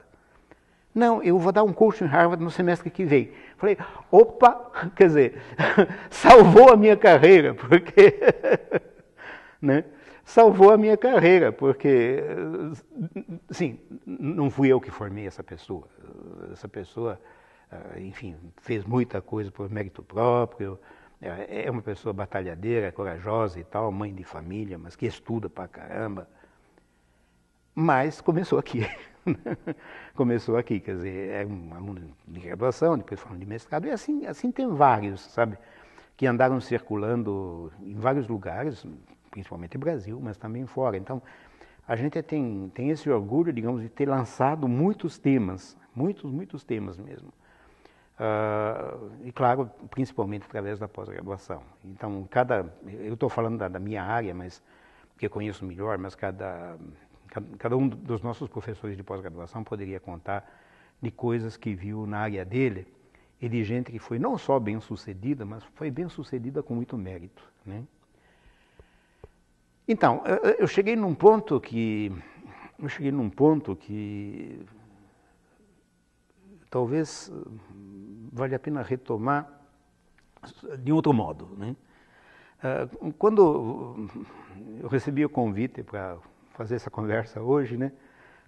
Não, eu vou dar um curso em Harvard no semestre que vem. Falei, opa, quer dizer, salvou a minha carreira, porque. né? Salvou a minha carreira, porque. Eh, sim, não fui eu que formei essa pessoa. Essa pessoa, eh, enfim, fez muita coisa por mérito próprio. É, é uma pessoa batalhadeira, corajosa e tal, mãe de família, mas que estuda pra caramba. Mas começou aqui. Começou aqui, quer dizer, é um aluno de graduação, depois foram de mestrado, e assim, assim tem vários, sabe, que andaram circulando em vários lugares, principalmente no Brasil, mas também fora. Então, a gente tem, tem esse orgulho, digamos, de ter lançado muitos temas, muitos, muitos temas mesmo. Uh, e claro, principalmente através da pós-graduação. Então, cada, eu estou falando da, da, minha área, mas que eu conheço melhor, mas cada Cada um dos nossos professores de pós-graduação poderia contar de coisas que viu na área dele e de gente que foi não só bem sucedida, mas foi bem sucedida com muito mérito. Né? Então, eu cheguei num ponto que eu cheguei num ponto que talvez hum, vale a pena retomar de outro modo. Né? Ah, quando hum, eu recebi o convite para fazer essa conversa hoje, né?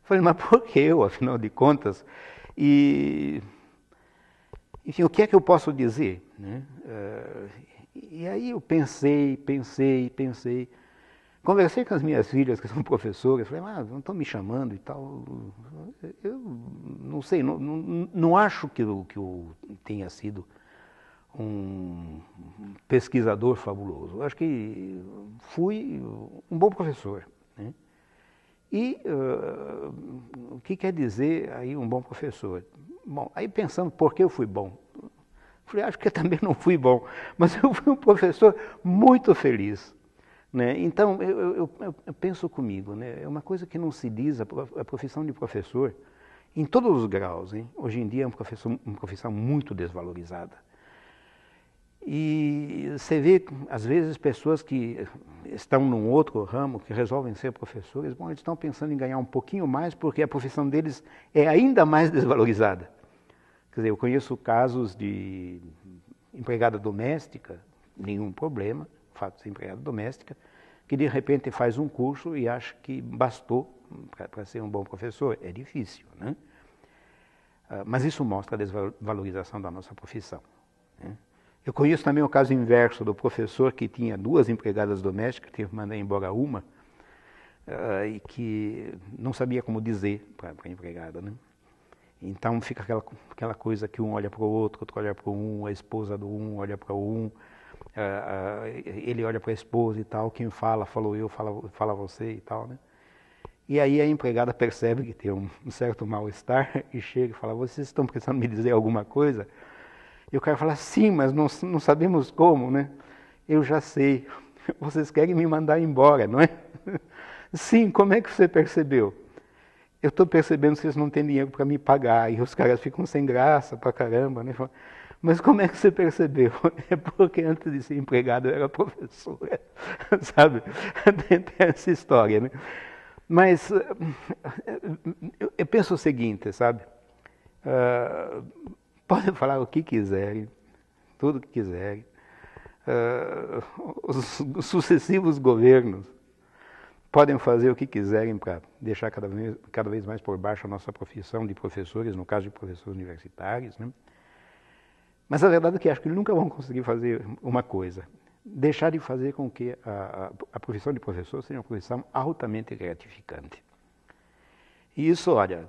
Falei, mas por que eu, afinal de contas? E, enfim, o que é que eu posso dizer? Né? Uh, e aí eu pensei, pensei, pensei. Conversei com as minhas filhas, que são professoras, falei, mas não estão me chamando e tal. Eu não sei, não, não, não acho que eu, que eu tenha sido um pesquisador fabuloso. Eu acho que fui um bom professor. E uh, o que quer dizer aí um bom professor? Bom, aí pensando por que eu fui bom, falei, acho que eu também não fui bom, mas eu fui um professor muito feliz. Né? Então, eu, eu, eu penso comigo, né? é uma coisa que não se diz, a profissão de professor, em todos os graus, hein? hoje em dia é uma profissão, uma profissão muito desvalorizada. E você vê, às vezes, pessoas que estão num outro ramo, que resolvem ser professores, bom, eles estão pensando em ganhar um pouquinho mais porque a profissão deles é ainda mais desvalorizada. Quer dizer, eu conheço casos de empregada doméstica, nenhum problema, o fato de ser empregada doméstica, que de repente faz um curso e acha que bastou para ser um bom professor. É difícil, né? Ah, mas isso mostra a desvalorização da nossa profissão. Né? Eu conheço também o caso inverso do professor que tinha duas empregadas domésticas, teve que mandar embora uma, uh, e que não sabia como dizer para a empregada. Né? Então fica aquela, aquela coisa que um olha para o outro, outro olha para um, a esposa do um olha para um, uh, uh, ele olha para a esposa e tal, quem fala, falou eu, fala, fala você e tal. Né? E aí a empregada percebe que tem um, um certo mal-estar e chega e fala, vocês estão precisando me dizer alguma coisa? E o cara fala, sim, mas não, não sabemos como, né? Eu já sei, vocês querem me mandar embora, não é? Sim, como é que você percebeu? Eu estou percebendo que vocês não têm dinheiro para me pagar. E os caras ficam sem graça para caramba, né? Mas como é que você percebeu? É porque antes de ser empregado eu era professora, sabe? Tem essa história, né? Mas eh, eu penso o seguinte, sabe? Uh, podem falar o que quiserem, tudo o que quiserem. Uh, os sucessivos governos podem fazer o que quiserem para deixar cada vez, cada vez mais por baixo a nossa profissão de professores, no caso de professores universitários. Né? Mas a verdade é que acho que nunca vão conseguir fazer uma coisa, deixar de fazer com que a, a, a profissão de professor seja uma profissão altamente gratificante. E isso, olha,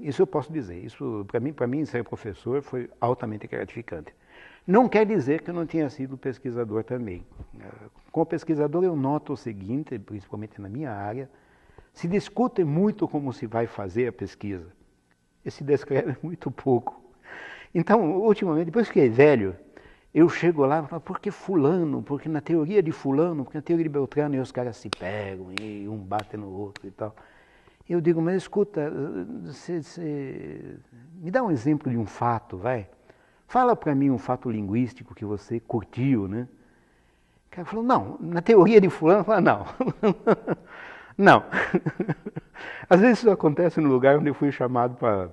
isso eu posso dizer, isso para mim, para mim ser professor foi altamente gratificante. Não quer dizer que eu não tenha sido pesquisador também. Como pesquisador eu noto o seguinte, principalmente na minha área, se discute muito como se vai fazer a pesquisa e se descreve muito pouco. Então, ultimamente, depois que é velho, eu chego lá e falo, por que fulano? Porque na teoria de fulano, porque na teoria de Beltrano, e os caras se pegam, e um bate no outro e tal. Eu digo, mas escuta, eh, me dá um exemplo de um fato, vai. Fala para mim um fato linguístico que você curtiu, né? O cara falou, não, na teoria de fulano, falou, não. não. Às vezes isso acontece no lugar onde eu fui chamado para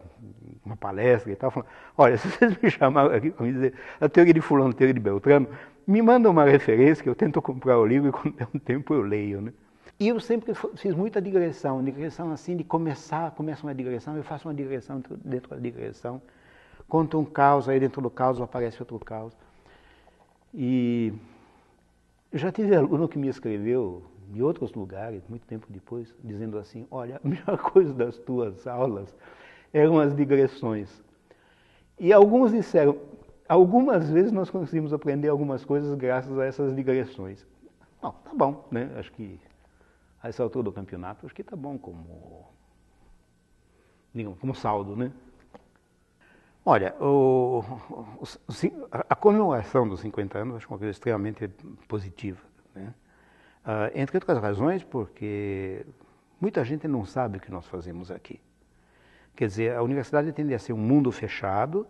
uma palestra e tal, falando, olha, se vocês me chamarem aqui para me dizer a teoria de fulano, a teoria de Beltrano, me mandam uma referência que eu tento comprar o livro e quando der um tempo eu leio, né? E eu sempre fiz muita digressão, digressão assim de começar, começa uma digressão, eu faço uma digressão dentro da digressão, conto um caos, aí dentro do caos aparece outro caos. E eu já tive aluno que me escreveu em outros lugares, muito tempo depois, dizendo assim, olha, a melhor coisa das tuas aulas eram as digressões. E alguns disseram, algumas vezes nós conseguimos aprender algumas coisas graças a essas digressões. bom tá bom, né? Acho que a essa altura do campeonato, acho que está bom como, como saldo, né? Olha, o, o, a comemoração dos 50 anos acho uma coisa extremamente positiva. Né? Ah, entre outras razões, porque muita gente não sabe o que nós fazemos aqui. Quer dizer, a universidade tende a ser um mundo fechado,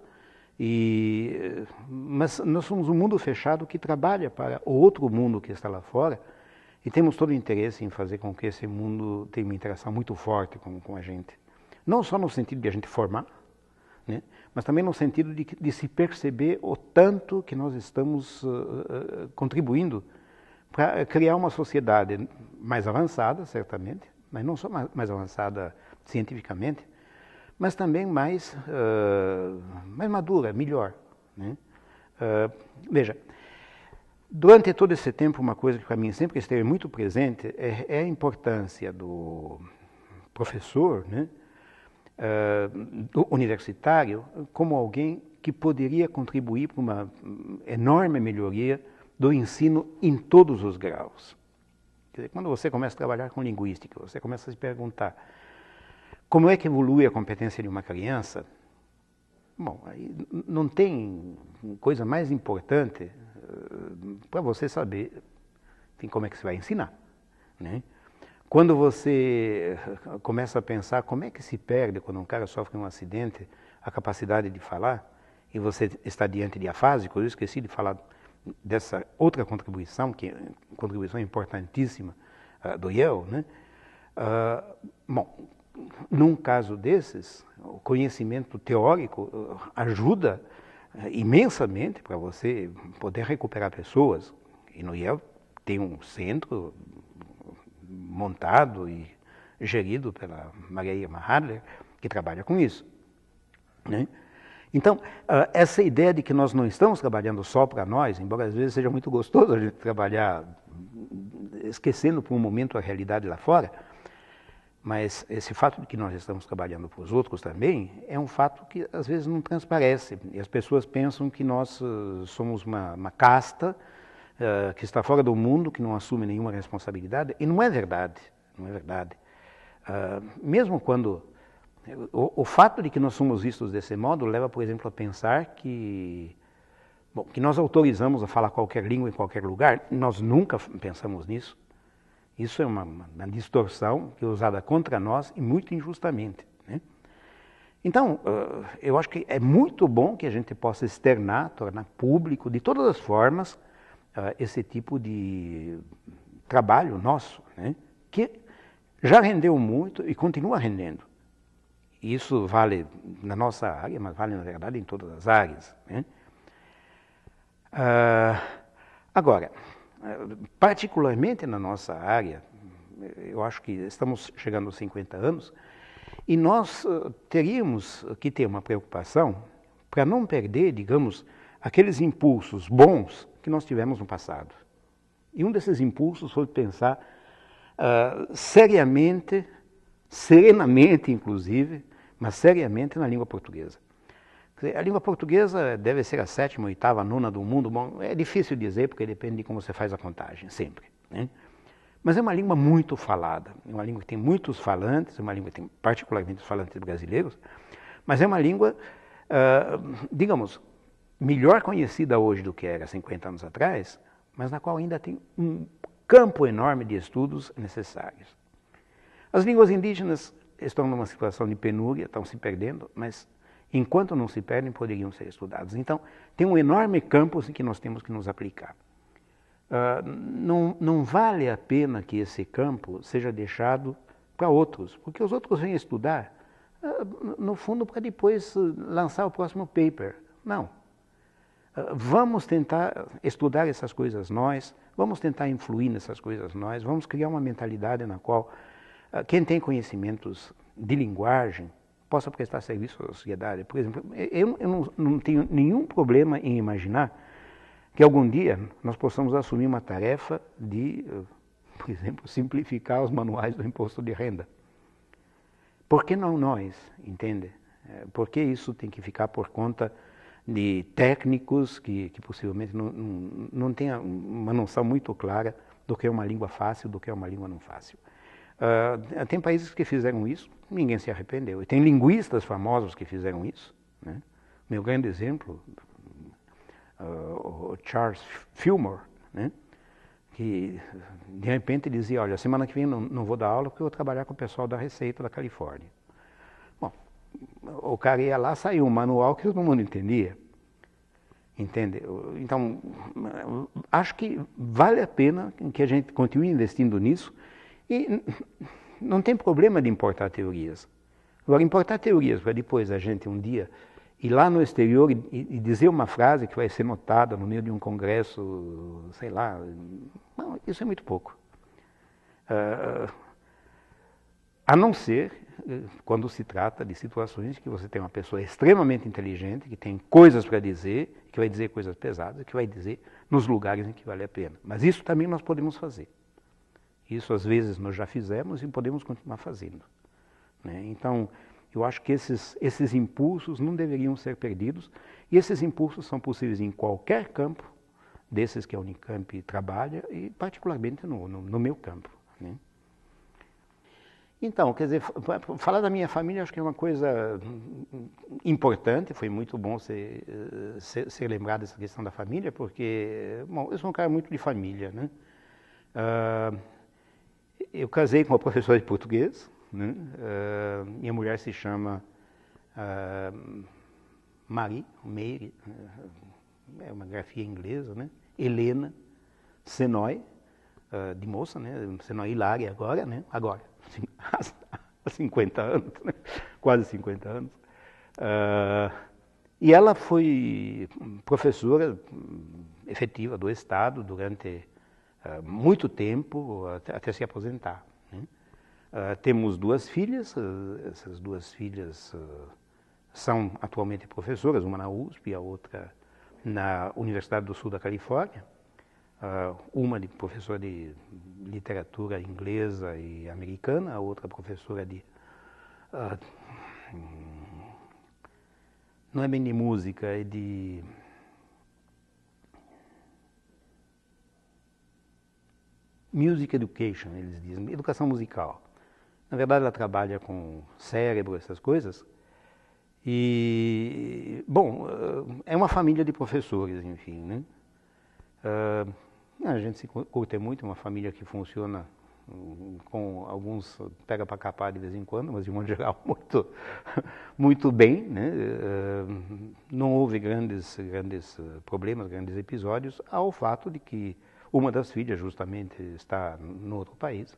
e, mas nós somos um mundo fechado que trabalha para o outro mundo que está lá fora, e temos todo o interesse em fazer com que esse mundo tenha uma interação muito forte com, com a gente. Não só no sentido de a gente formar, né? mas também no sentido de, de, se perceber o tanto que nós estamos uh, uh, contribuindo para criar uma sociedade mais avançada, certamente, mas não só mais, mais avançada cientificamente, mas também mais, uh, mais madura, melhor. Né? veja, Durante todo esse tempo, uma coisa que para mim sempre esteve muito presente é, é a importância do professor, né, uh, do universitário, como alguém que poderia contribuir para uma enorme melhoria do ensino em todos os graus. Dizer, quando você começa a trabalhar com linguística, você começa a se perguntar como é que evolui a competência de uma criança. Bom, não tem coisa mais importante eh, para você saber enfim, como é que você vai ensinar. Né? Quando você eh, começa a pensar como é que se perde quando um cara sofre um acidente, a capacidade de falar, e você está diante de afásicos, eu esqueci de falar dessa outra contribuição, que é contribuição importantíssima ah, do IEL. né? Uh, bom, num caso desses, o conhecimento teórico ah, ajuda eh, imensamente para você poder recuperar pessoas. E no IEL tem um centro montado e gerido pela Maria Irma Hadler, que trabalha com isso. Né? Então, eh, essa ideia de que nós não estamos trabalhando só para nós, embora às vezes seja muito gostoso a gente trabalhar esquecendo por um momento a realidade lá fora, mas esse fato de que nós estamos trabalhando para os outros também é um fato que às vezes não transparece. E as pessoas pensam que nós eh, somos uma, uma casta uh, que está fora do mundo, que não assume nenhuma responsabilidade. E não é verdade. Não é verdade. Uh, mesmo quando. O, o, fato de que nós somos vistos desse modo leva, por exemplo, a pensar que. Bom, que nós autorizamos a falar qualquer língua em qualquer lugar, nós nunca pensamos nisso. Isso é uma, uma distorção que é usada contra nós e muito injustamente. Né? Então, ah, eu acho que é muito bom que a gente possa externar, tornar público, de todas as formas, ah, esse tipo de trabalho nosso, né? que já rendeu muito e continua rendendo. Isso vale na nossa área, mas vale, na verdade, em todas as áreas. Né? Uh, agora, particularmente na nossa área, eu acho que estamos chegando aos 50 anos, e nós eh, teríamos que ter uma preocupação para não perder, digamos, aqueles impulsos bons que nós tivemos no passado. E um desses impulsos foi pensar uh, seriamente, serenamente inclusive, mas seriamente na língua portuguesa. A língua portuguesa deve ser a sétima, oitava, nona do mundo. Bom, é difícil dizer porque depende de como você faz a contagem, sempre. Né? Mas é uma língua muito falada, é uma língua que tem muitos falantes, é uma língua que tem particularmente os falantes brasileiros, mas é uma língua, uh, digamos, melhor conhecida hoje do que era 50 anos atrás, mas na qual ainda tem um campo enorme de estudos necessários. As línguas indígenas estão numa situação de penúria, estão se perdendo, mas enquanto não se perdem, poderiam ser estudados. Então, tem um enorme campo em que nós temos que nos aplicar. Uh, não, não vale a pena que esse campo seja deixado para outros, porque os outros vêm estudar, uh, no fundo, para depois ah, lançar o próximo paper. Não. vamos tentar estudar essas coisas nós, vamos tentar influir nessas coisas nós, vamos criar uma mentalidade na qual quem tem conhecimentos de linguagem, possa prestar serviço à sociedade. Por exemplo, eu, eu não, não tenho nenhum problema em imaginar que algum dia nós possamos assumir uma tarefa de, eh, por exemplo, simplificar os manuais do imposto de renda. Por que não nós, entende? Eh, por que isso tem que ficar por conta de técnicos que, que possivelmente não, não, não tenham uma noção muito clara do que é uma língua fácil, do que é uma língua não fácil? Uh, tem países que fizeram isso, ninguém se arrependeu. E tem linguistas famosos que fizeram isso. Né? Meu grande exemplo, uh, o Charles Fillmore, né? que de repente dizia, olha, semana que vem não, não vou dar aula porque eu vou trabalhar com o pessoal da Receita da Califórnia. Bom, o cara ia lá, saiu um manual que todo mundo entendia. Entende? Então, acho que vale a pena que a gente continue investindo nisso, e não tem problema de importar teorias. Agora, importar teorias para depois a gente um dia ir lá no exterior e, e, dizer uma frase que vai ser notada no meio de um congresso, sei lá, não, isso é muito pouco. Uh, a não ser eh, quando se trata de situações que você tem uma pessoa extremamente inteligente, que tem coisas para dizer, que vai dizer coisas pesadas, que vai dizer nos lugares em que vale a pena. Mas isso também nós podemos fazer. Isso às vezes nós já fizemos e podemos continuar fazendo. Né? Então, eu acho que esses, esses impulsos não deveriam ser perdidos e esses impulsos são possíveis em qualquer campo desses que a Unicamp trabalha e particularmente no, no, no meu campo. Né? Então, quer dizer, falar da minha família acho que é uma coisa hum, importante, foi muito bom ser, eh, ser, ser lembrado dessa questão da família, porque, bom, eu sou um cara muito de família, né? Uh, eu casei com uma professora de português, né? uh, minha mulher se chama uh, Marie, Meire, né? é uma grafia inglesa, né? Helena Senoi, uh, eh, de moça, né? Senoi Hilari, agora, né? Agora, há 50 anos, né? quase 50 anos. e ela foi professora hum, efetiva do Estado durante eh, muito tempo, até, até se aposentar. Né? Uh, temos duas filhas, eh, essas duas filhas são atualmente professoras, uma na USP e a outra na Universidade do Sul da Califórnia. uma de professora de literatura inglesa e americana, a outra professora de hum, não é bem de música, é de music education, eles dizem, educação musical. Na verdade, ela trabalha com cérebro, essas coisas. E, bom, eh, é uma família de professores, enfim, né? Eh, a gente se curte muito, é uma família que funciona hum, com alguns pega para capar de vez em quando, mas de modo geral muito, muito bem, né? Eh, não houve grandes, grandes problemas, grandes episódios, ao fato de que uma das filhas, justamente, está no outro país.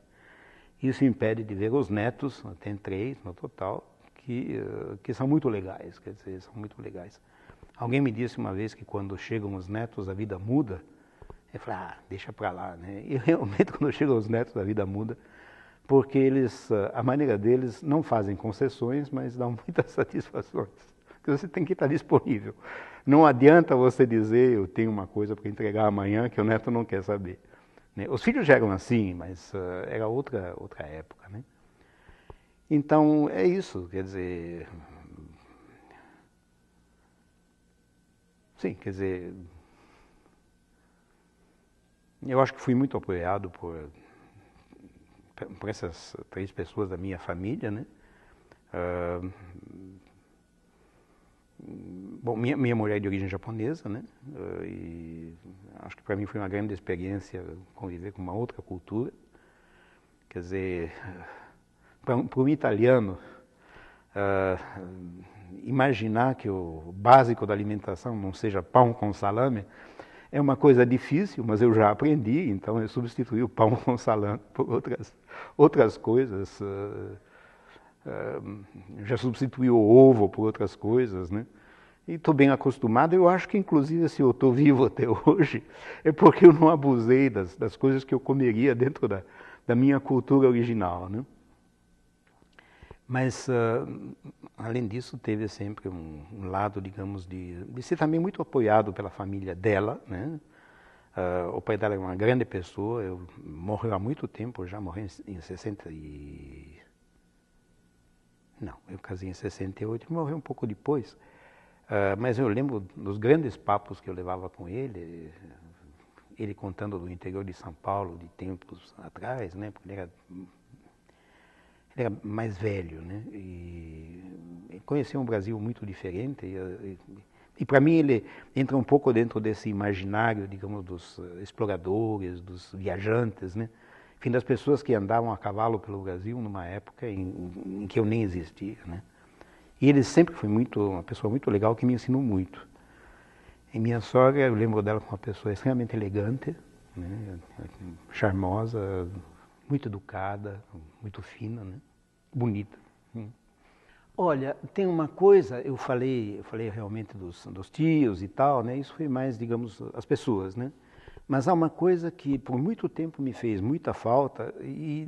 Isso impede de ver os netos, tem três no total, que, eh, que são muito legais, quer dizer, são muito legais. Alguém me disse uma vez que quando chegam os netos a vida muda. Eu falei, ah, deixa para lá, né? E realmente quando chegam os netos a vida muda, porque eles, eh, a maneira deles, não fazem concessões, mas dão muitas satisfações você tem que estar disponível. Não adianta você dizer, eu tenho uma coisa para entregar amanhã que o neto não quer saber. Né? Os filhos já eram assim, mas uh, era outra, outra época. Né? Então, é isso, quer dizer... Sim, quer dizer... Eu acho que fui muito apoiado por, por essas três pessoas da minha família, né? Uh, Bom, minha, minha mulher é de origem japonesa, né? Ah, e acho que para mim foi uma grande experiência conviver com uma outra cultura. Quer dizer, para um, um italiano, uh, imaginar que o básico da alimentação não seja pão com salame é uma coisa difícil, mas eu já aprendi, então eu substituí o pão com salame por outras, outras coisas. Uh, uh, já substituí o ovo por outras coisas, né? E estou bem acostumado, eu acho que inclusive se assim, eu estou vivo até hoje, é porque eu não abusei das, das coisas que eu comeria dentro da, da minha cultura original. Né? Mas, uh, além disso, teve sempre um, um lado, digamos, de, de, ser também muito apoiado pela família dela. Né? Uh, o pai dela é uma grande pessoa, eu, morreu há muito tempo, já morreu em, em 60 e... Não, eu casei em 68, morreu um pouco depois. Ah, mas eu lembro dos grandes papos que eu levava com ele, ele contando do interior de São Paulo de tempos atrás, né? Porque ele era, ele era mais velho, né? E conhecia um Brasil muito diferente. E, e, e para mim ele entra um pouco dentro desse imaginário, digamos, dos exploradores, dos viajantes, né? Enfim, das pessoas que andavam a cavalo pelo Brasil numa época em, em que eu nem existia, né? E ele sempre foi muito, uma pessoa muito legal que me ensinou muito. E minha sogra, eu lembro dela como uma pessoa extremamente elegante, né? charmosa, muito educada, muito fina, né? bonita. Hum. Olha, tem uma coisa, eu falei, eu falei realmente dos, dos tios e tal, né? Isso foi mais, digamos, as pessoas, né? Mas há uma coisa que por muito tempo me fez muita falta e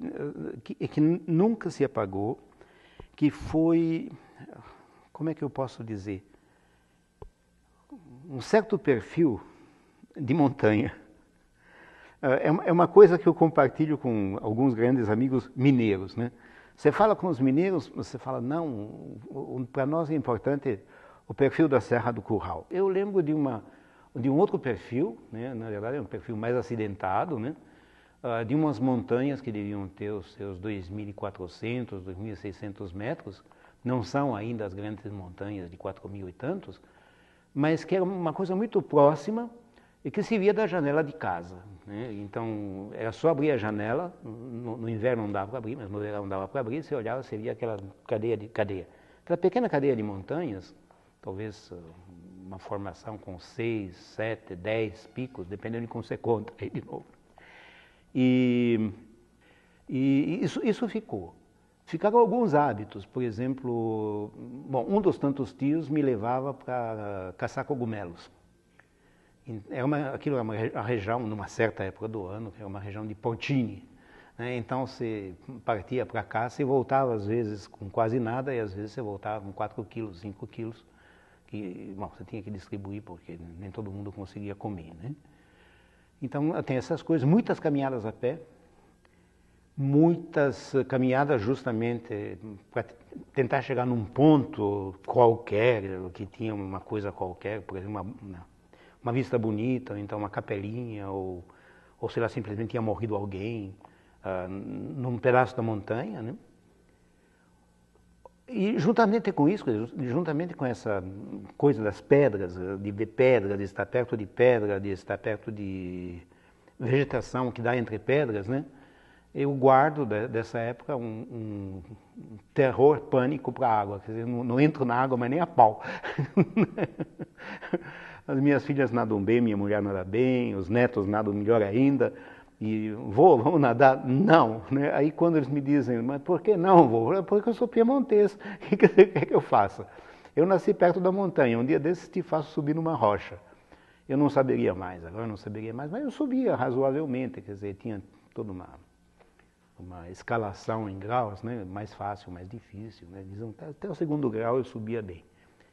eh, que, é que nunca se apagou, que foi, como é que eu posso dizer, um certo perfil de montanha. É, é, é uma coisa que eu compartilho com alguns grandes amigos mineiros, né? Você fala com os mineiros, você fala, não, para nós é importante o perfil da Serra do Curral. Eu lembro de, uma, de um outro perfil, né? na verdade é um perfil mais acidentado, né? uh, de umas montanhas que deviam ter os seus 2.400, 2.600 metros, não são ainda as grandes montanhas de 4.000 e tantos, mas que era é uma coisa muito próxima e que se via da janela de casa. Né? Então, era só abrir a janela, no, no inverno não dava para abrir, mas no verão dava para abrir, você olhava, você via aquela cadeia, de, cadeia, aquela pequena cadeia de montanhas, talvez ah, uma formação com seis, sete, dez picos, dependendo de como você conta aí de novo. E, e isso, isso ficou. Ficaram alguns hábitos, por exemplo, bom, um dos tantos tios me levava para caçar cogumelos. Era é uma, aquilo era é uma região, numa certa época do ano, era é uma região de Pontine. Né? Então você partia para caça e voltava às vezes com quase nada e às vezes você voltava com 4 quilos, 5 quilos, que bom, você tinha que distribuir porque nem todo mundo conseguia comer. Né? Então, tem essas coisas, muitas caminhadas a pé, muitas caminhadas justamente para tentar chegar num ponto qualquer, que tinha uma coisa qualquer, por exemplo, uma, uma vista bonita, ou então uma capelinha, ou, ou sei lá, simplesmente tinha morrido alguém uh, num pedaço da montanha, né? E juntamente com isso, juntamente com essa coisa das pedras, eh, de ver pedra, de estar perto de pedra, de estar perto de vegetação que dá entre pedras, né? Eu guardo de, dessa época um, um terror, pânico para a água. Quer dizer, não, não, entro na água, mas nem a pau. As minhas filhas nadam bem, minha mulher nada bem, os netos nadam melhor ainda e vou, vamos nadar? Não. Né? Aí quando eles me dizem, mas por que não vou? É porque eu sou piemontês, o que é que eu faço Eu nasci perto da montanha, um dia desses te faço subir numa rocha. Eu não saberia mais, agora eu não saberia mais, mas eu subia razoavelmente, quer dizer, tinha toda uma, uma escalação em graus, né? mais fácil, mais difícil. Né? Dizem, até o segundo grau eu subia bem.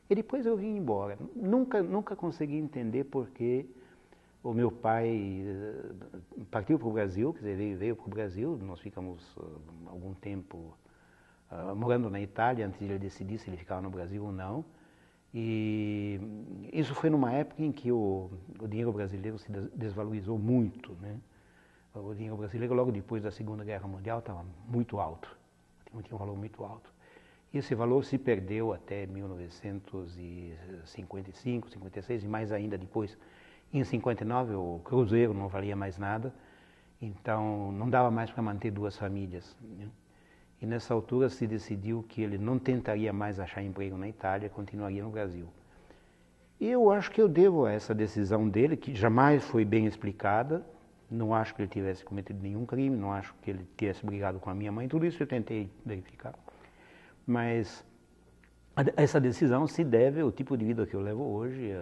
E depois eu vim embora. Nunca, nunca consegui entender por que o meu pai eh, partiu para o Brasil, quer dizer, veio, veio para o Brasil, nós ficamos eh, algum tempo uh, morando na Itália, antes de ele decidir se ele ficava no Brasil ou não. E isso foi numa época em que o, o dinheiro brasileiro se desvalorizou muito. Né? O dinheiro brasileiro, logo depois da Segunda Guerra Mundial, estava muito alto, tinha um valor muito alto. E esse valor se perdeu até 1955, 56 e mais ainda depois em 59 o cruzeiro não valia mais nada, então não dava mais para manter duas famílias. Né? E nessa altura se decidiu que ele não tentaria mais achar emprego na Itália, continuaria no Brasil. E eu acho que eu devo a essa decisão dele, que jamais foi bem explicada. Não acho que ele tivesse cometido nenhum crime, não acho que ele tivesse brigado com a minha mãe, tudo isso eu tentei verificar. Mas essa decisão se deve ao tipo de vida que eu levo hoje,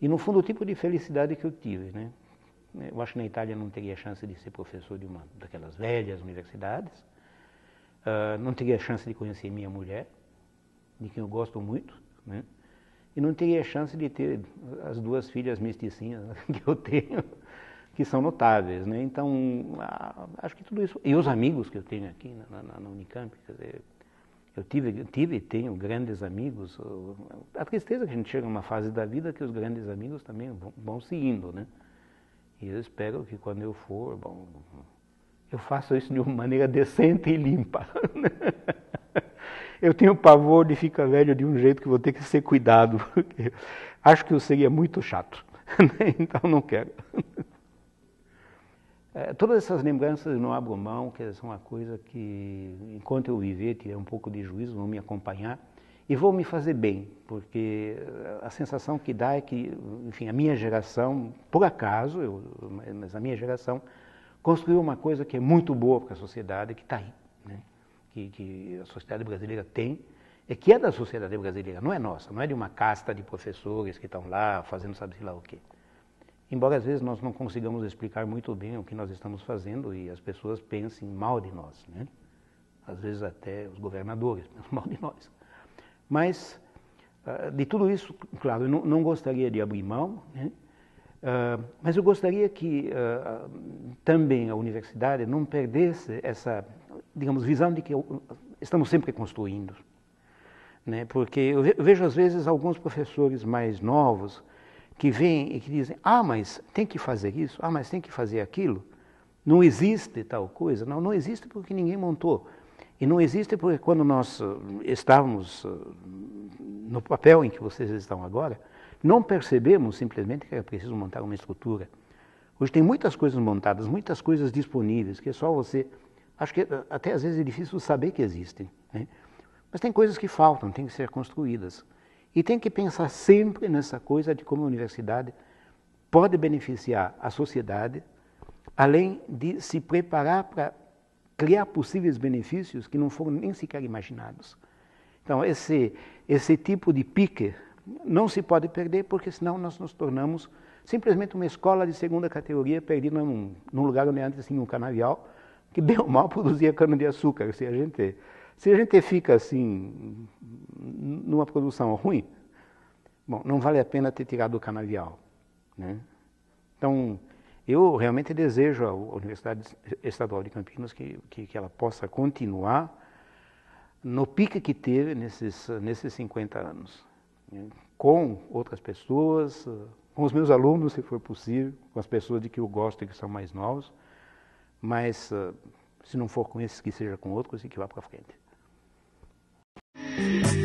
e, no fundo, o tipo de felicidade que eu tive, né? Eu acho que na Itália não teria chance de ser professor de uma daquelas velhas universidades. Uh, não teria chance de conhecer minha mulher, de quem eu gosto muito, né? E não teria chance de ter as duas filhas mesticinhas que eu tenho, que são notáveis, né? Então, acho que tudo isso... E os amigos que eu tenho aqui na, na, na Unicamp, quer dizer, eu tive, tive e tenho grandes amigos. A tristeza é que a gente chega a uma fase da vida que os grandes amigos também vão, vão se indo, né? E eu espero que quando eu for, bom, eu faça isso de uma maneira decente e limpa. eu tenho pavor de ficar velho de um jeito que vou ter que ser cuidado. Acho que eu seria muito chato. Né? então não quero. É, todas essas lembranças eu não abro mão, que são é uma coisa que, enquanto eu viver, tiver um pouco de juízo, vão me acompanhar e vão me fazer bem, porque eh, a sensação que dá é que, enfim, a minha geração, por acaso, eu, mas a minha geração, construiu uma coisa que é muito boa para a sociedade, que está aí, né? que, que a sociedade brasileira tem, é que é da sociedade brasileira, não é nossa, não é de uma casta de professores que estão lá fazendo sabe-se lá o quê. Embora às vezes nós não consigamos explicar muito bem o que nós estamos fazendo e as pessoas pensem mal de nós, né? às vezes até os governadores pensam mal de nós. Mas ah, de tudo isso, claro, eu não gostaria de abrir mão, né? Ah, mas eu gostaria que ah, também a universidade não perdesse essa, digamos, visão de que estamos sempre construindo. Né? Porque eu vejo às vezes alguns professores mais novos que vêm e que dizem: ah, mas tem que fazer isso, ah, mas tem que fazer aquilo, não existe tal coisa. Não, não existe porque ninguém montou. E não existe porque quando nós eh, estávamos eh, no papel em que vocês estão agora, não percebemos simplesmente que é preciso montar uma estrutura. Hoje tem muitas coisas montadas, muitas coisas disponíveis, que é só você. Acho que eh, até às vezes é difícil saber que existem. Né? Mas tem coisas que faltam, têm que ser construídas. E tem que pensar sempre nessa coisa de como a universidade pode beneficiar a sociedade, além de se preparar para criar possíveis benefícios que não foram nem sequer imaginados. Então, esse, esse tipo de pique não se pode perder, porque senão nós nos tornamos simplesmente uma escola de segunda categoria perdida num, num lugar onde antes tinha um canavial, que bem ou mal produzia cana-de-açúcar. Se a gente se a gente fica assim, numa produção ruim, bom, não vale a pena ter tirado o canavial. Né? Então, eu realmente desejo à Universidade Estadual de Campinas que, que, que ela possa continuar no pique que teve nesses, nesses 50 anos, né? com outras pessoas, com os meus alunos, se for possível, com as pessoas de que eu gosto e que são mais novos, mas ah, se não for com esses, que seja com outros e que vá para frente. Thank you.